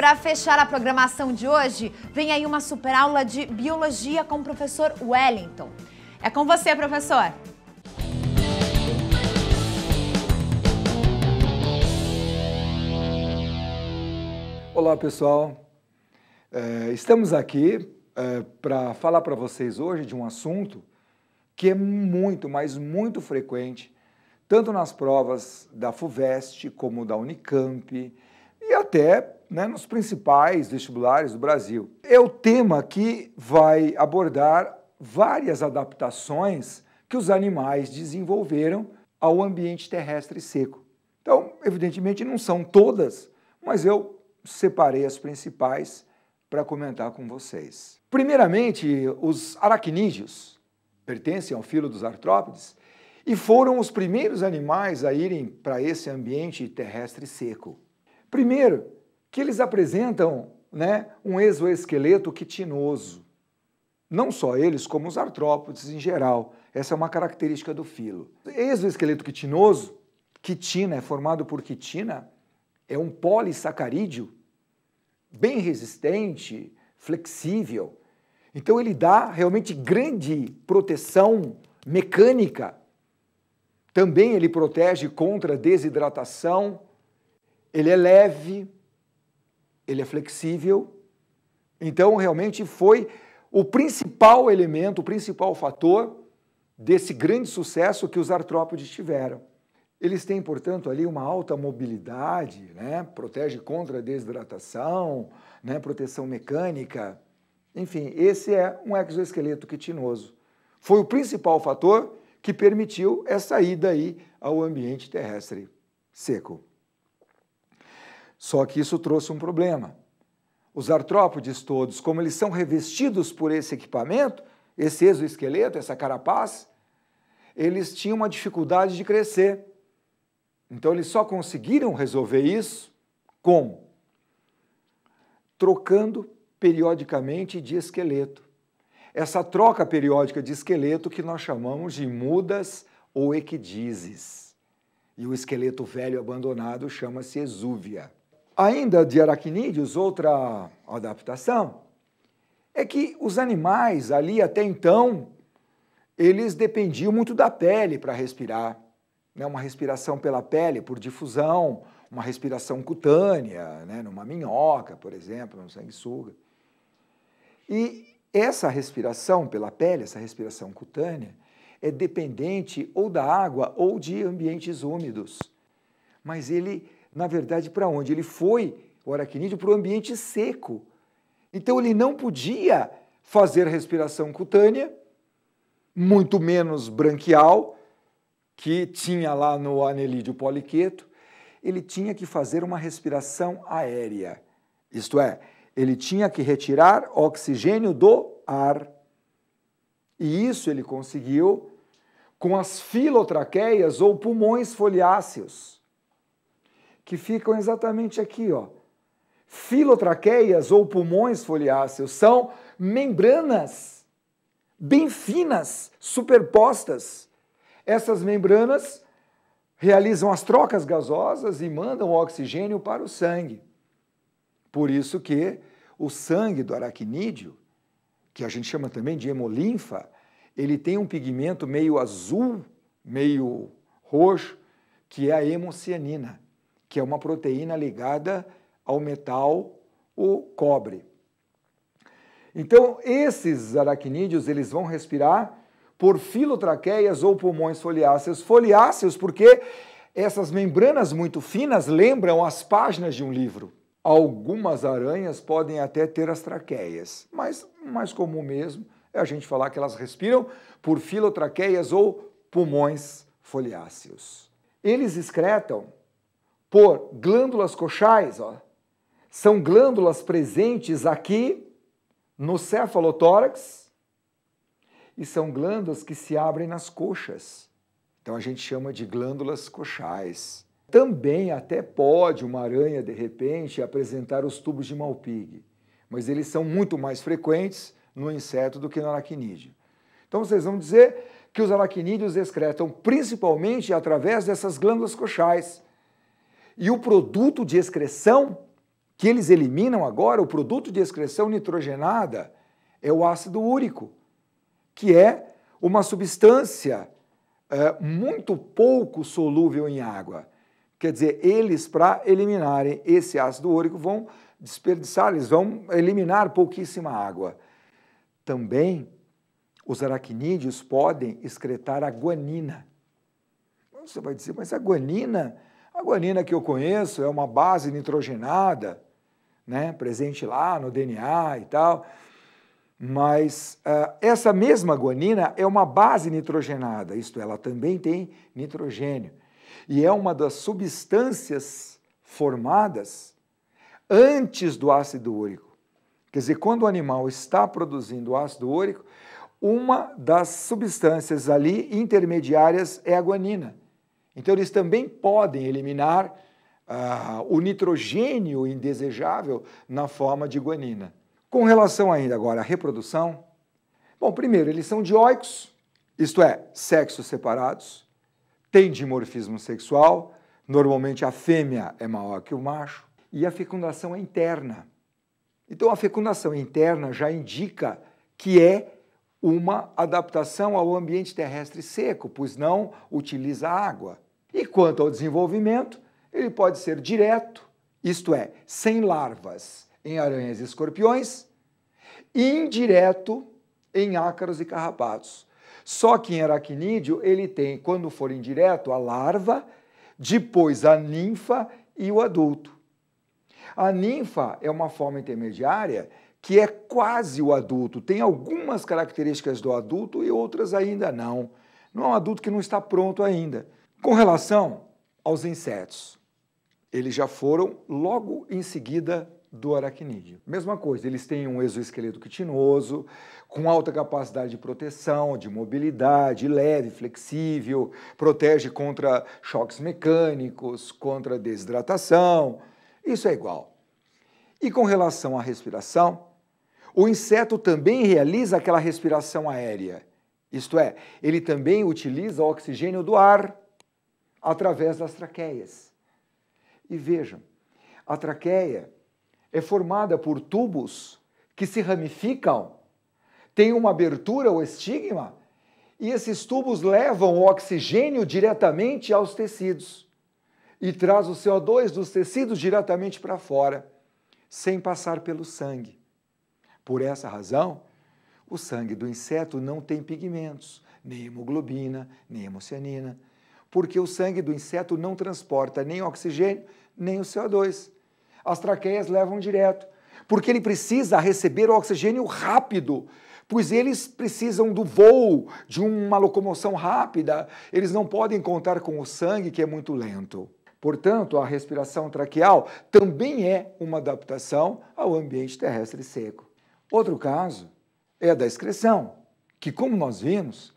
Para fechar a programação de hoje, vem aí uma super aula de biologia com o professor Wellington. É com você, professor. Olá, pessoal. É, estamos aqui é, para falar para vocês hoje de um assunto que é muito, mas muito frequente, tanto nas provas da FUVEST como da Unicamp e até né, nos principais vestibulares do Brasil. É o tema que vai abordar várias adaptações que os animais desenvolveram ao ambiente terrestre seco. Então, evidentemente, não são todas, mas eu separei as principais para comentar com vocês. Primeiramente, os aracnídeos pertencem ao filo dos artrópodes e foram os primeiros animais a irem para esse ambiente terrestre seco. Primeiro, que eles apresentam né, um exoesqueleto quitinoso. Não só eles, como os artrópodes em geral. Essa é uma característica do filo. Exoesqueleto quitinoso, quitina é formado por quitina, é um polissacarídeo bem resistente, flexível. Então ele dá realmente grande proteção mecânica. Também ele protege contra desidratação. Ele é leve, ele é flexível. Então, realmente foi o principal elemento, o principal fator desse grande sucesso que os artrópodes tiveram. Eles têm, portanto, ali uma alta mobilidade, né? protege contra a desidratação, né? proteção mecânica. Enfim, esse é um exoesqueleto quitinoso. Foi o principal fator que permitiu essa ida aí ao ambiente terrestre seco. Só que isso trouxe um problema. Os artrópodes todos, como eles são revestidos por esse equipamento, esse exoesqueleto, essa carapaz, eles tinham uma dificuldade de crescer. Então eles só conseguiram resolver isso como? Trocando periodicamente de esqueleto. Essa troca periódica de esqueleto que nós chamamos de mudas ou equidizes. E o esqueleto velho abandonado chama-se exúvia. Ainda de aracnídeos, outra adaptação, é que os animais ali até então, eles dependiam muito da pele para respirar. Né? Uma respiração pela pele, por difusão, uma respiração cutânea, né? numa minhoca, por exemplo, no sanguessuga. E essa respiração pela pele, essa respiração cutânea, é dependente ou da água ou de ambientes úmidos. Mas ele na verdade, para onde? Ele foi, o aracnídeo, para o ambiente seco. Então ele não podia fazer respiração cutânea, muito menos branquial, que tinha lá no anelídeo poliqueto. Ele tinha que fazer uma respiração aérea, isto é, ele tinha que retirar oxigênio do ar. E isso ele conseguiu com as filotraqueias ou pulmões foliáceos que ficam exatamente aqui, ó. Filotraqueias ou pulmões foliáceos são membranas bem finas, superpostas. Essas membranas realizam as trocas gasosas e mandam oxigênio para o sangue. Por isso que o sangue do aracnídeo, que a gente chama também de hemolinfa, ele tem um pigmento meio azul, meio roxo, que é a hemocianina que é uma proteína ligada ao metal, o cobre. Então, esses aracnídeos, eles vão respirar por filotraqueias ou pulmões foliáceos. Foliáceos porque essas membranas muito finas lembram as páginas de um livro. Algumas aranhas podem até ter as traqueias, mas mais comum mesmo é a gente falar que elas respiram por filotraqueias ou pulmões foliáceos. Eles excretam por glândulas coxais, ó, são glândulas presentes aqui no cefalotórax e são glândulas que se abrem nas coxas. Então a gente chama de glândulas coxais. Também até pode uma aranha, de repente, apresentar os tubos de Malpighi, mas eles são muito mais frequentes no inseto do que no aracnídeo. Então vocês vão dizer que os aracnídeos excretam principalmente através dessas glândulas coxais, e o produto de excreção que eles eliminam agora, o produto de excreção nitrogenada, é o ácido úrico, que é uma substância é, muito pouco solúvel em água. Quer dizer, eles, para eliminarem esse ácido úrico, vão desperdiçar, eles vão eliminar pouquíssima água. Também os aracnídeos podem excretar a guanina. Você vai dizer, mas a guanina a guanina que eu conheço é uma base nitrogenada, né, presente lá no DNA e tal, mas uh, essa mesma guanina é uma base nitrogenada, isto é, ela também tem nitrogênio, e é uma das substâncias formadas antes do ácido úrico. Quer dizer, quando o animal está produzindo ácido úrico, uma das substâncias ali intermediárias é a guanina. Então, eles também podem eliminar ah, o nitrogênio indesejável na forma de guanina. Com relação ainda agora à reprodução, bom, primeiro, eles são dioicos, isto é, sexos separados, têm dimorfismo sexual, normalmente a fêmea é maior que o macho, e a fecundação é interna. Então, a fecundação interna já indica que é uma adaptação ao ambiente terrestre seco, pois não utiliza água. E quanto ao desenvolvimento, ele pode ser direto, isto é, sem larvas, em aranhas e escorpiões, e indireto em ácaros e carrapatos. Só que em aracnídeo ele tem, quando for indireto, a larva, depois a ninfa e o adulto. A ninfa é uma forma intermediária que é quase o adulto, tem algumas características do adulto e outras ainda não. Não é um adulto que não está pronto ainda. Com relação aos insetos, eles já foram logo em seguida do aracnídeo. Mesma coisa, eles têm um exoesqueleto quitinoso, com alta capacidade de proteção, de mobilidade, leve, flexível, protege contra choques mecânicos, contra desidratação. Isso é igual. E com relação à respiração, o inseto também realiza aquela respiração aérea. Isto é, ele também utiliza o oxigênio do ar através das traqueias. E vejam, a traqueia é formada por tubos que se ramificam, tem uma abertura, o estigma, e esses tubos levam o oxigênio diretamente aos tecidos e traz o CO2 dos tecidos diretamente para fora, sem passar pelo sangue. Por essa razão, o sangue do inseto não tem pigmentos, nem hemoglobina, nem hemocianina, porque o sangue do inseto não transporta nem oxigênio, nem o CO2. As traqueias levam direto, porque ele precisa receber o oxigênio rápido, pois eles precisam do voo, de uma locomoção rápida, eles não podem contar com o sangue que é muito lento. Portanto, a respiração traqueal também é uma adaptação ao ambiente terrestre seco. Outro caso é a da excreção, que, como nós vimos,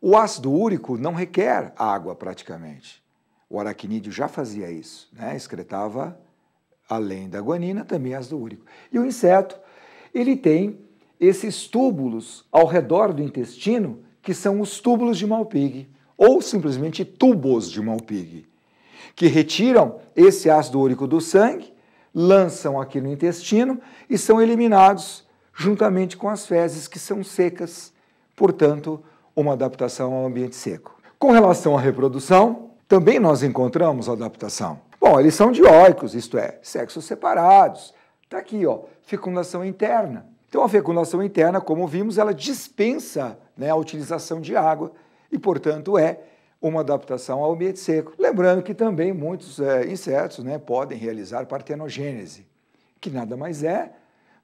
o ácido úrico não requer água praticamente. O aracnídeo já fazia isso, né? excretava, além da guanina, também ácido úrico. E o inseto, ele tem esses túbulos ao redor do intestino, que são os túbulos de Malpighi, ou simplesmente tubos de Malpighi, que retiram esse ácido úrico do sangue, lançam aqui no intestino e são eliminados juntamente com as fezes que são secas. Portanto, uma adaptação ao ambiente seco. Com relação à reprodução, também nós encontramos adaptação. Bom, eles são dioicos, isto é, sexos separados. Está aqui, ó, fecundação interna. Então, a fecundação interna, como vimos, ela dispensa né, a utilização de água e, portanto, é uma adaptação ao ambiente seco. Lembrando que também muitos é, insetos né, podem realizar partenogênese, que nada mais é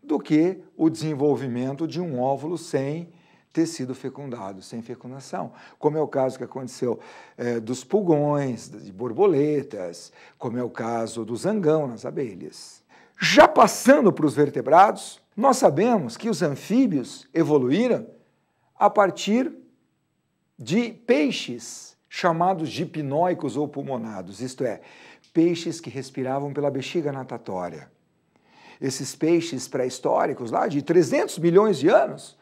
do que o desenvolvimento de um óvulo sem ter sido fecundado sem fecundação, como é o caso que aconteceu é, dos pulgões, de borboletas, como é o caso do zangão nas abelhas. Já passando para os vertebrados, nós sabemos que os anfíbios evoluíram a partir de peixes chamados hipnóicos ou pulmonados, isto é, peixes que respiravam pela bexiga natatória. Esses peixes pré-históricos, lá de 300 milhões de anos,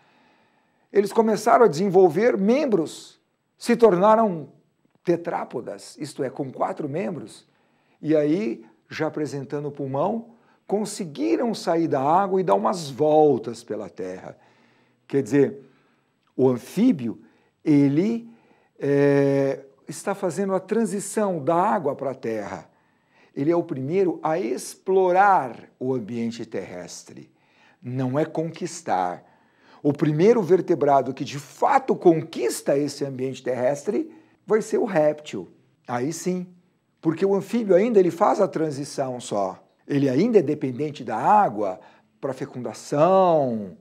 eles começaram a desenvolver membros, se tornaram tetrápodas, isto é, com quatro membros, e aí, já apresentando o pulmão, conseguiram sair da água e dar umas voltas pela terra. Quer dizer, o anfíbio, ele é, está fazendo a transição da água para a terra. Ele é o primeiro a explorar o ambiente terrestre, não é conquistar o primeiro vertebrado que de fato conquista esse ambiente terrestre vai ser o réptil. Aí sim, porque o anfíbio ainda ele faz a transição só. Ele ainda é dependente da água para fecundação.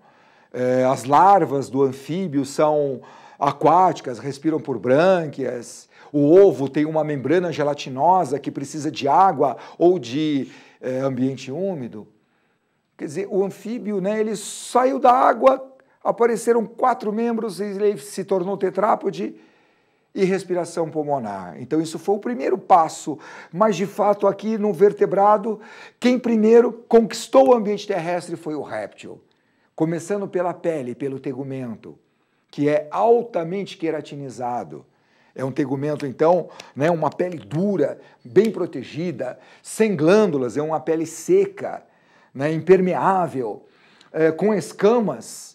É, as larvas do anfíbio são aquáticas, respiram por brânquias. O ovo tem uma membrana gelatinosa que precisa de água ou de é, ambiente úmido. Quer dizer, o anfíbio, né, ele saiu da água, Apareceram quatro membros e ele se tornou tetrápode e respiração pulmonar. Então, isso foi o primeiro passo. Mas, de fato, aqui no vertebrado, quem primeiro conquistou o ambiente terrestre foi o réptil. Começando pela pele, pelo tegumento, que é altamente queratinizado. É um tegumento, então, né, uma pele dura, bem protegida, sem glândulas, é uma pele seca, né, impermeável, é, com escamas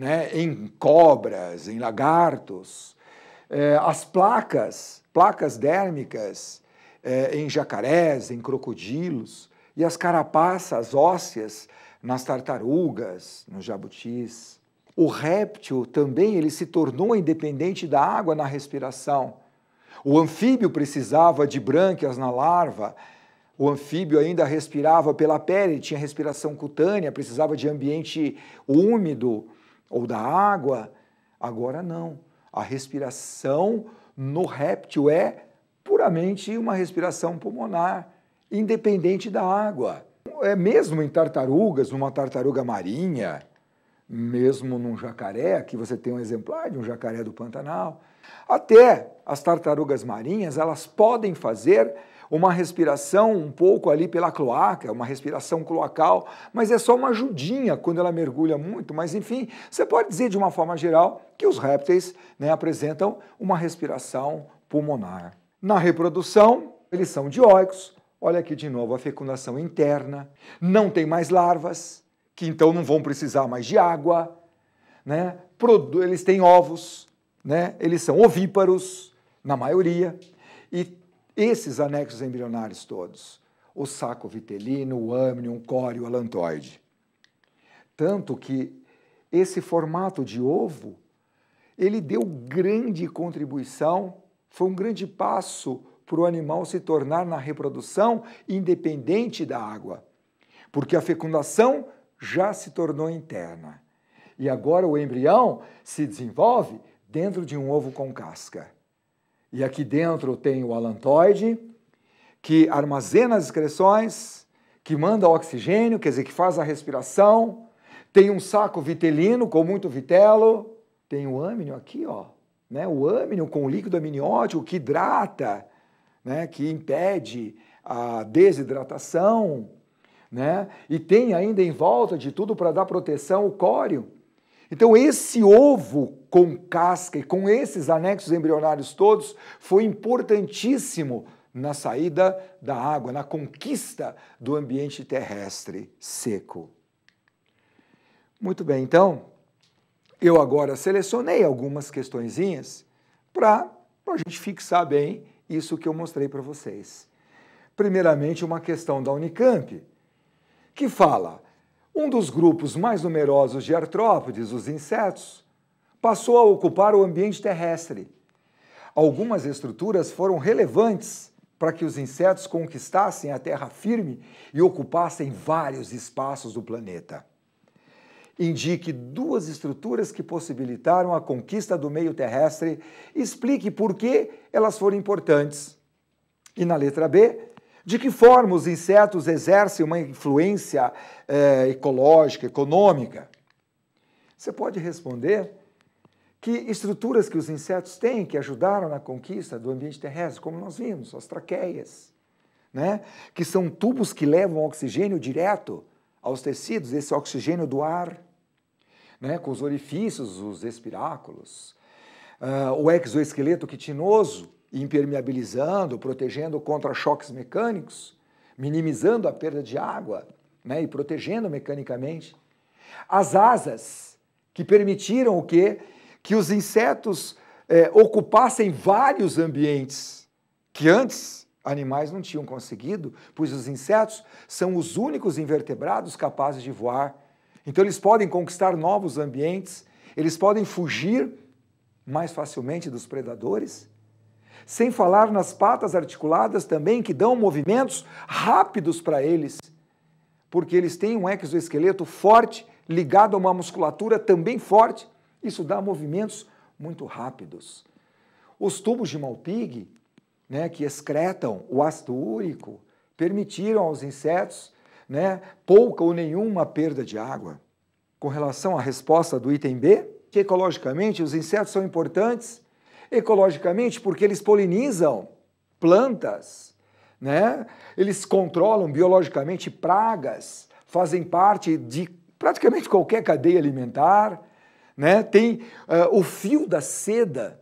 né, em cobras, em lagartos, é, as placas, placas dérmicas é, em jacarés, em crocodilos, e as carapaças ósseas nas tartarugas, nos jabutis. O réptil também ele se tornou independente da água na respiração. O anfíbio precisava de brânquias na larva. O anfíbio ainda respirava pela pele, tinha respiração cutânea, precisava de ambiente úmido ou da água. Agora não. A respiração no réptil é puramente uma respiração pulmonar, independente da água. É mesmo em tartarugas, numa tartaruga marinha, mesmo num jacaré, aqui você tem um exemplar de um jacaré do Pantanal. Até as tartarugas marinhas, elas podem fazer uma respiração um pouco ali pela cloaca, uma respiração cloacal, mas é só uma ajudinha quando ela mergulha muito. Mas enfim, você pode dizer de uma forma geral que os répteis né, apresentam uma respiração pulmonar. Na reprodução, eles são dioicos. Olha aqui de novo a fecundação interna. Não tem mais larvas, que então não vão precisar mais de água. Né? Eles têm ovos, né? eles são ovíparos, na maioria, e esses anexos embrionários todos, o saco vitelino, o âmnion, o core, o alantoide. Tanto que esse formato de ovo, ele deu grande contribuição, foi um grande passo para o animal se tornar na reprodução independente da água, porque a fecundação já se tornou interna. E agora o embrião se desenvolve dentro de um ovo com casca. E aqui dentro tem o alantoide, que armazena as excreções, que manda oxigênio, quer dizer, que faz a respiração. Tem um saco vitelino com muito vitelo. Tem o âmino aqui, ó. Né? O âmino com o líquido amniótico que hidrata, né? que impede a desidratação. Né? E tem ainda em volta de tudo para dar proteção o córeo. Então, esse ovo com casca e com esses anexos embrionários todos foi importantíssimo na saída da água, na conquista do ambiente terrestre seco. Muito bem, então, eu agora selecionei algumas questõezinhas para a gente fixar bem isso que eu mostrei para vocês. Primeiramente, uma questão da Unicamp, que fala: um dos grupos mais numerosos de artrópodes, os insetos, passou a ocupar o ambiente terrestre. Algumas estruturas foram relevantes para que os insetos conquistassem a terra firme e ocupassem vários espaços do planeta. Indique duas estruturas que possibilitaram a conquista do meio terrestre, e explique por que elas foram importantes. E na letra B, de que forma os insetos exercem uma influência eh, ecológica, econômica? Você pode responder que estruturas que os insetos têm que ajudaram na conquista do ambiente terrestre, como nós vimos, as traqueias, né? que são tubos que levam oxigênio direto aos tecidos, esse oxigênio do ar, né? com os orifícios, os espiráculos, uh, o exoesqueleto quitinoso, impermeabilizando, protegendo contra choques mecânicos, minimizando a perda de água né? e protegendo mecanicamente. As asas, que permitiram o quê? que os insetos é, ocupassem vários ambientes que antes animais não tinham conseguido, pois os insetos são os únicos invertebrados capazes de voar. Então eles podem conquistar novos ambientes, eles podem fugir mais facilmente dos predadores. Sem falar nas patas articuladas também, que dão movimentos rápidos para eles, porque eles têm um exoesqueleto forte ligado a uma musculatura também forte isso dá movimentos muito rápidos. Os tubos de Malpig, né, que excretam o ácido úrico, permitiram aos insetos né, pouca ou nenhuma perda de água. Com relação à resposta do item B, que ecologicamente os insetos são importantes, ecologicamente porque eles polinizam plantas, né? eles controlam biologicamente pragas, fazem parte de praticamente qualquer cadeia alimentar, né? Tem uh, o fio da seda,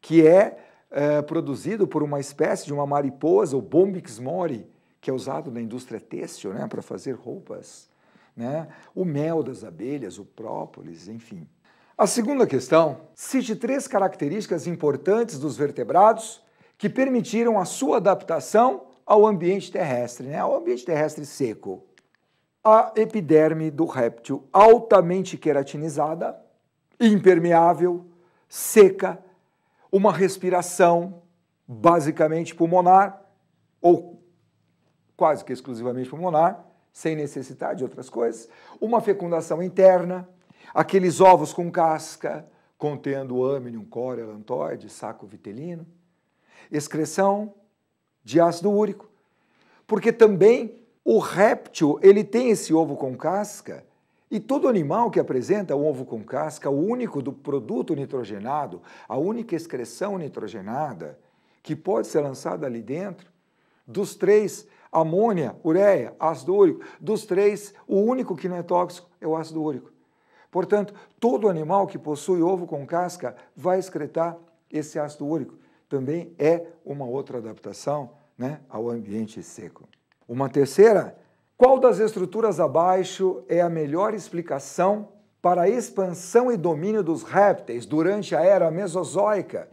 que é uh, produzido por uma espécie de uma mariposa, o bombix mori, que é usado na indústria têxtil né? para fazer roupas. Né? O mel das abelhas, o própolis, enfim. A segunda questão, cite três características importantes dos vertebrados que permitiram a sua adaptação ao ambiente terrestre, né? ao ambiente terrestre seco. A epiderme do réptil altamente queratinizada, impermeável, seca, uma respiração basicamente pulmonar ou quase que exclusivamente pulmonar, sem necessitar de outras coisas, uma fecundação interna, aqueles ovos com casca contendo âmnion, core, alantoide, saco vitelino, excreção de ácido úrico, porque também o réptil, ele tem esse ovo com casca e todo animal que apresenta ovo com casca, o único do produto nitrogenado, a única excreção nitrogenada que pode ser lançada ali dentro, dos três, amônia, ureia, ácido úrico, dos três, o único que não é tóxico é o ácido úrico. Portanto, todo animal que possui ovo com casca vai excretar esse ácido úrico. Também é uma outra adaptação né, ao ambiente seco. Uma terceira qual das estruturas abaixo é a melhor explicação para a expansão e domínio dos répteis durante a era Mesozoica,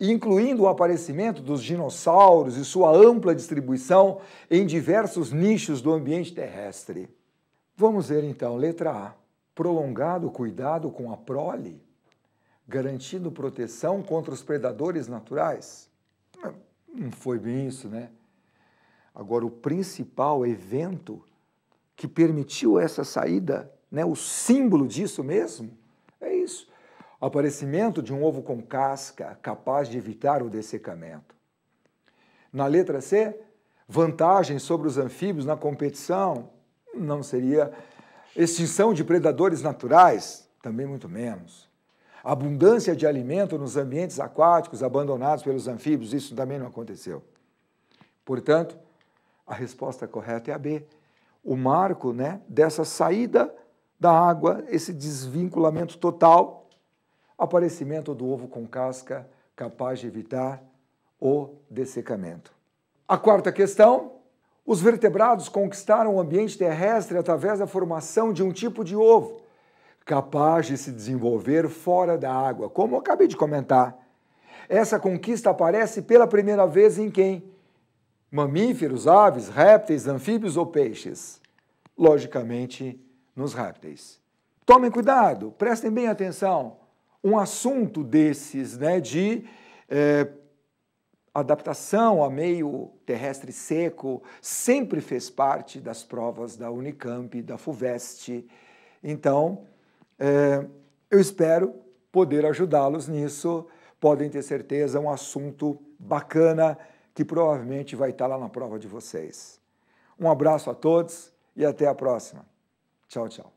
incluindo o aparecimento dos dinossauros e sua ampla distribuição em diversos nichos do ambiente terrestre? Vamos ver então, letra A. Prolongado cuidado com a prole, garantindo proteção contra os predadores naturais? Não foi bem isso, né? Agora, o principal evento que permitiu essa saída, né, o símbolo disso mesmo, é isso. O aparecimento de um ovo com casca capaz de evitar o dessecamento. Na letra C, vantagem sobre os anfíbios na competição, não seria extinção de predadores naturais, também muito menos. Abundância de alimento nos ambientes aquáticos abandonados pelos anfíbios, isso também não aconteceu. Portanto, a resposta correta é a B. O marco né, dessa saída da água, esse desvinculamento total, aparecimento do ovo com casca capaz de evitar o dessecamento. A quarta questão: os vertebrados conquistaram o ambiente terrestre através da formação de um tipo de ovo capaz de se desenvolver fora da água, como eu acabei de comentar. Essa conquista aparece pela primeira vez em quem? mamíferos, aves, répteis, anfíbios ou peixes? Logicamente, nos répteis. Tomem cuidado, prestem bem atenção. Um assunto desses, né, de é, adaptação a meio terrestre seco, sempre fez parte das provas da Unicamp, da FUVEST. Então, é, eu espero poder ajudá-los nisso. Podem ter certeza, um assunto bacana que provavelmente vai estar lá na prova de vocês. Um abraço a todos e até a próxima. Tchau, tchau.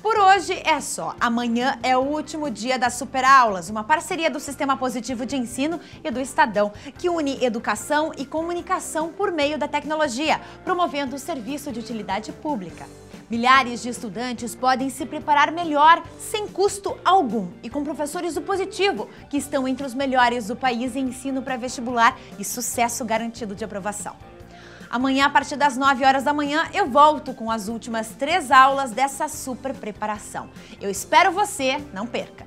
Por hoje é só. Amanhã é o último dia das Superaulas, uma parceria do Sistema Positivo de Ensino e do Estadão, que une educação e comunicação por meio da tecnologia, promovendo o serviço de utilidade pública. Milhares de estudantes podem se preparar melhor, sem custo algum, e com professores do positivo, que estão entre os melhores do país em ensino pré-vestibular e sucesso garantido de aprovação. Amanhã, a partir das 9 horas da manhã, eu volto com as últimas três aulas dessa super preparação. Eu espero você, não perca!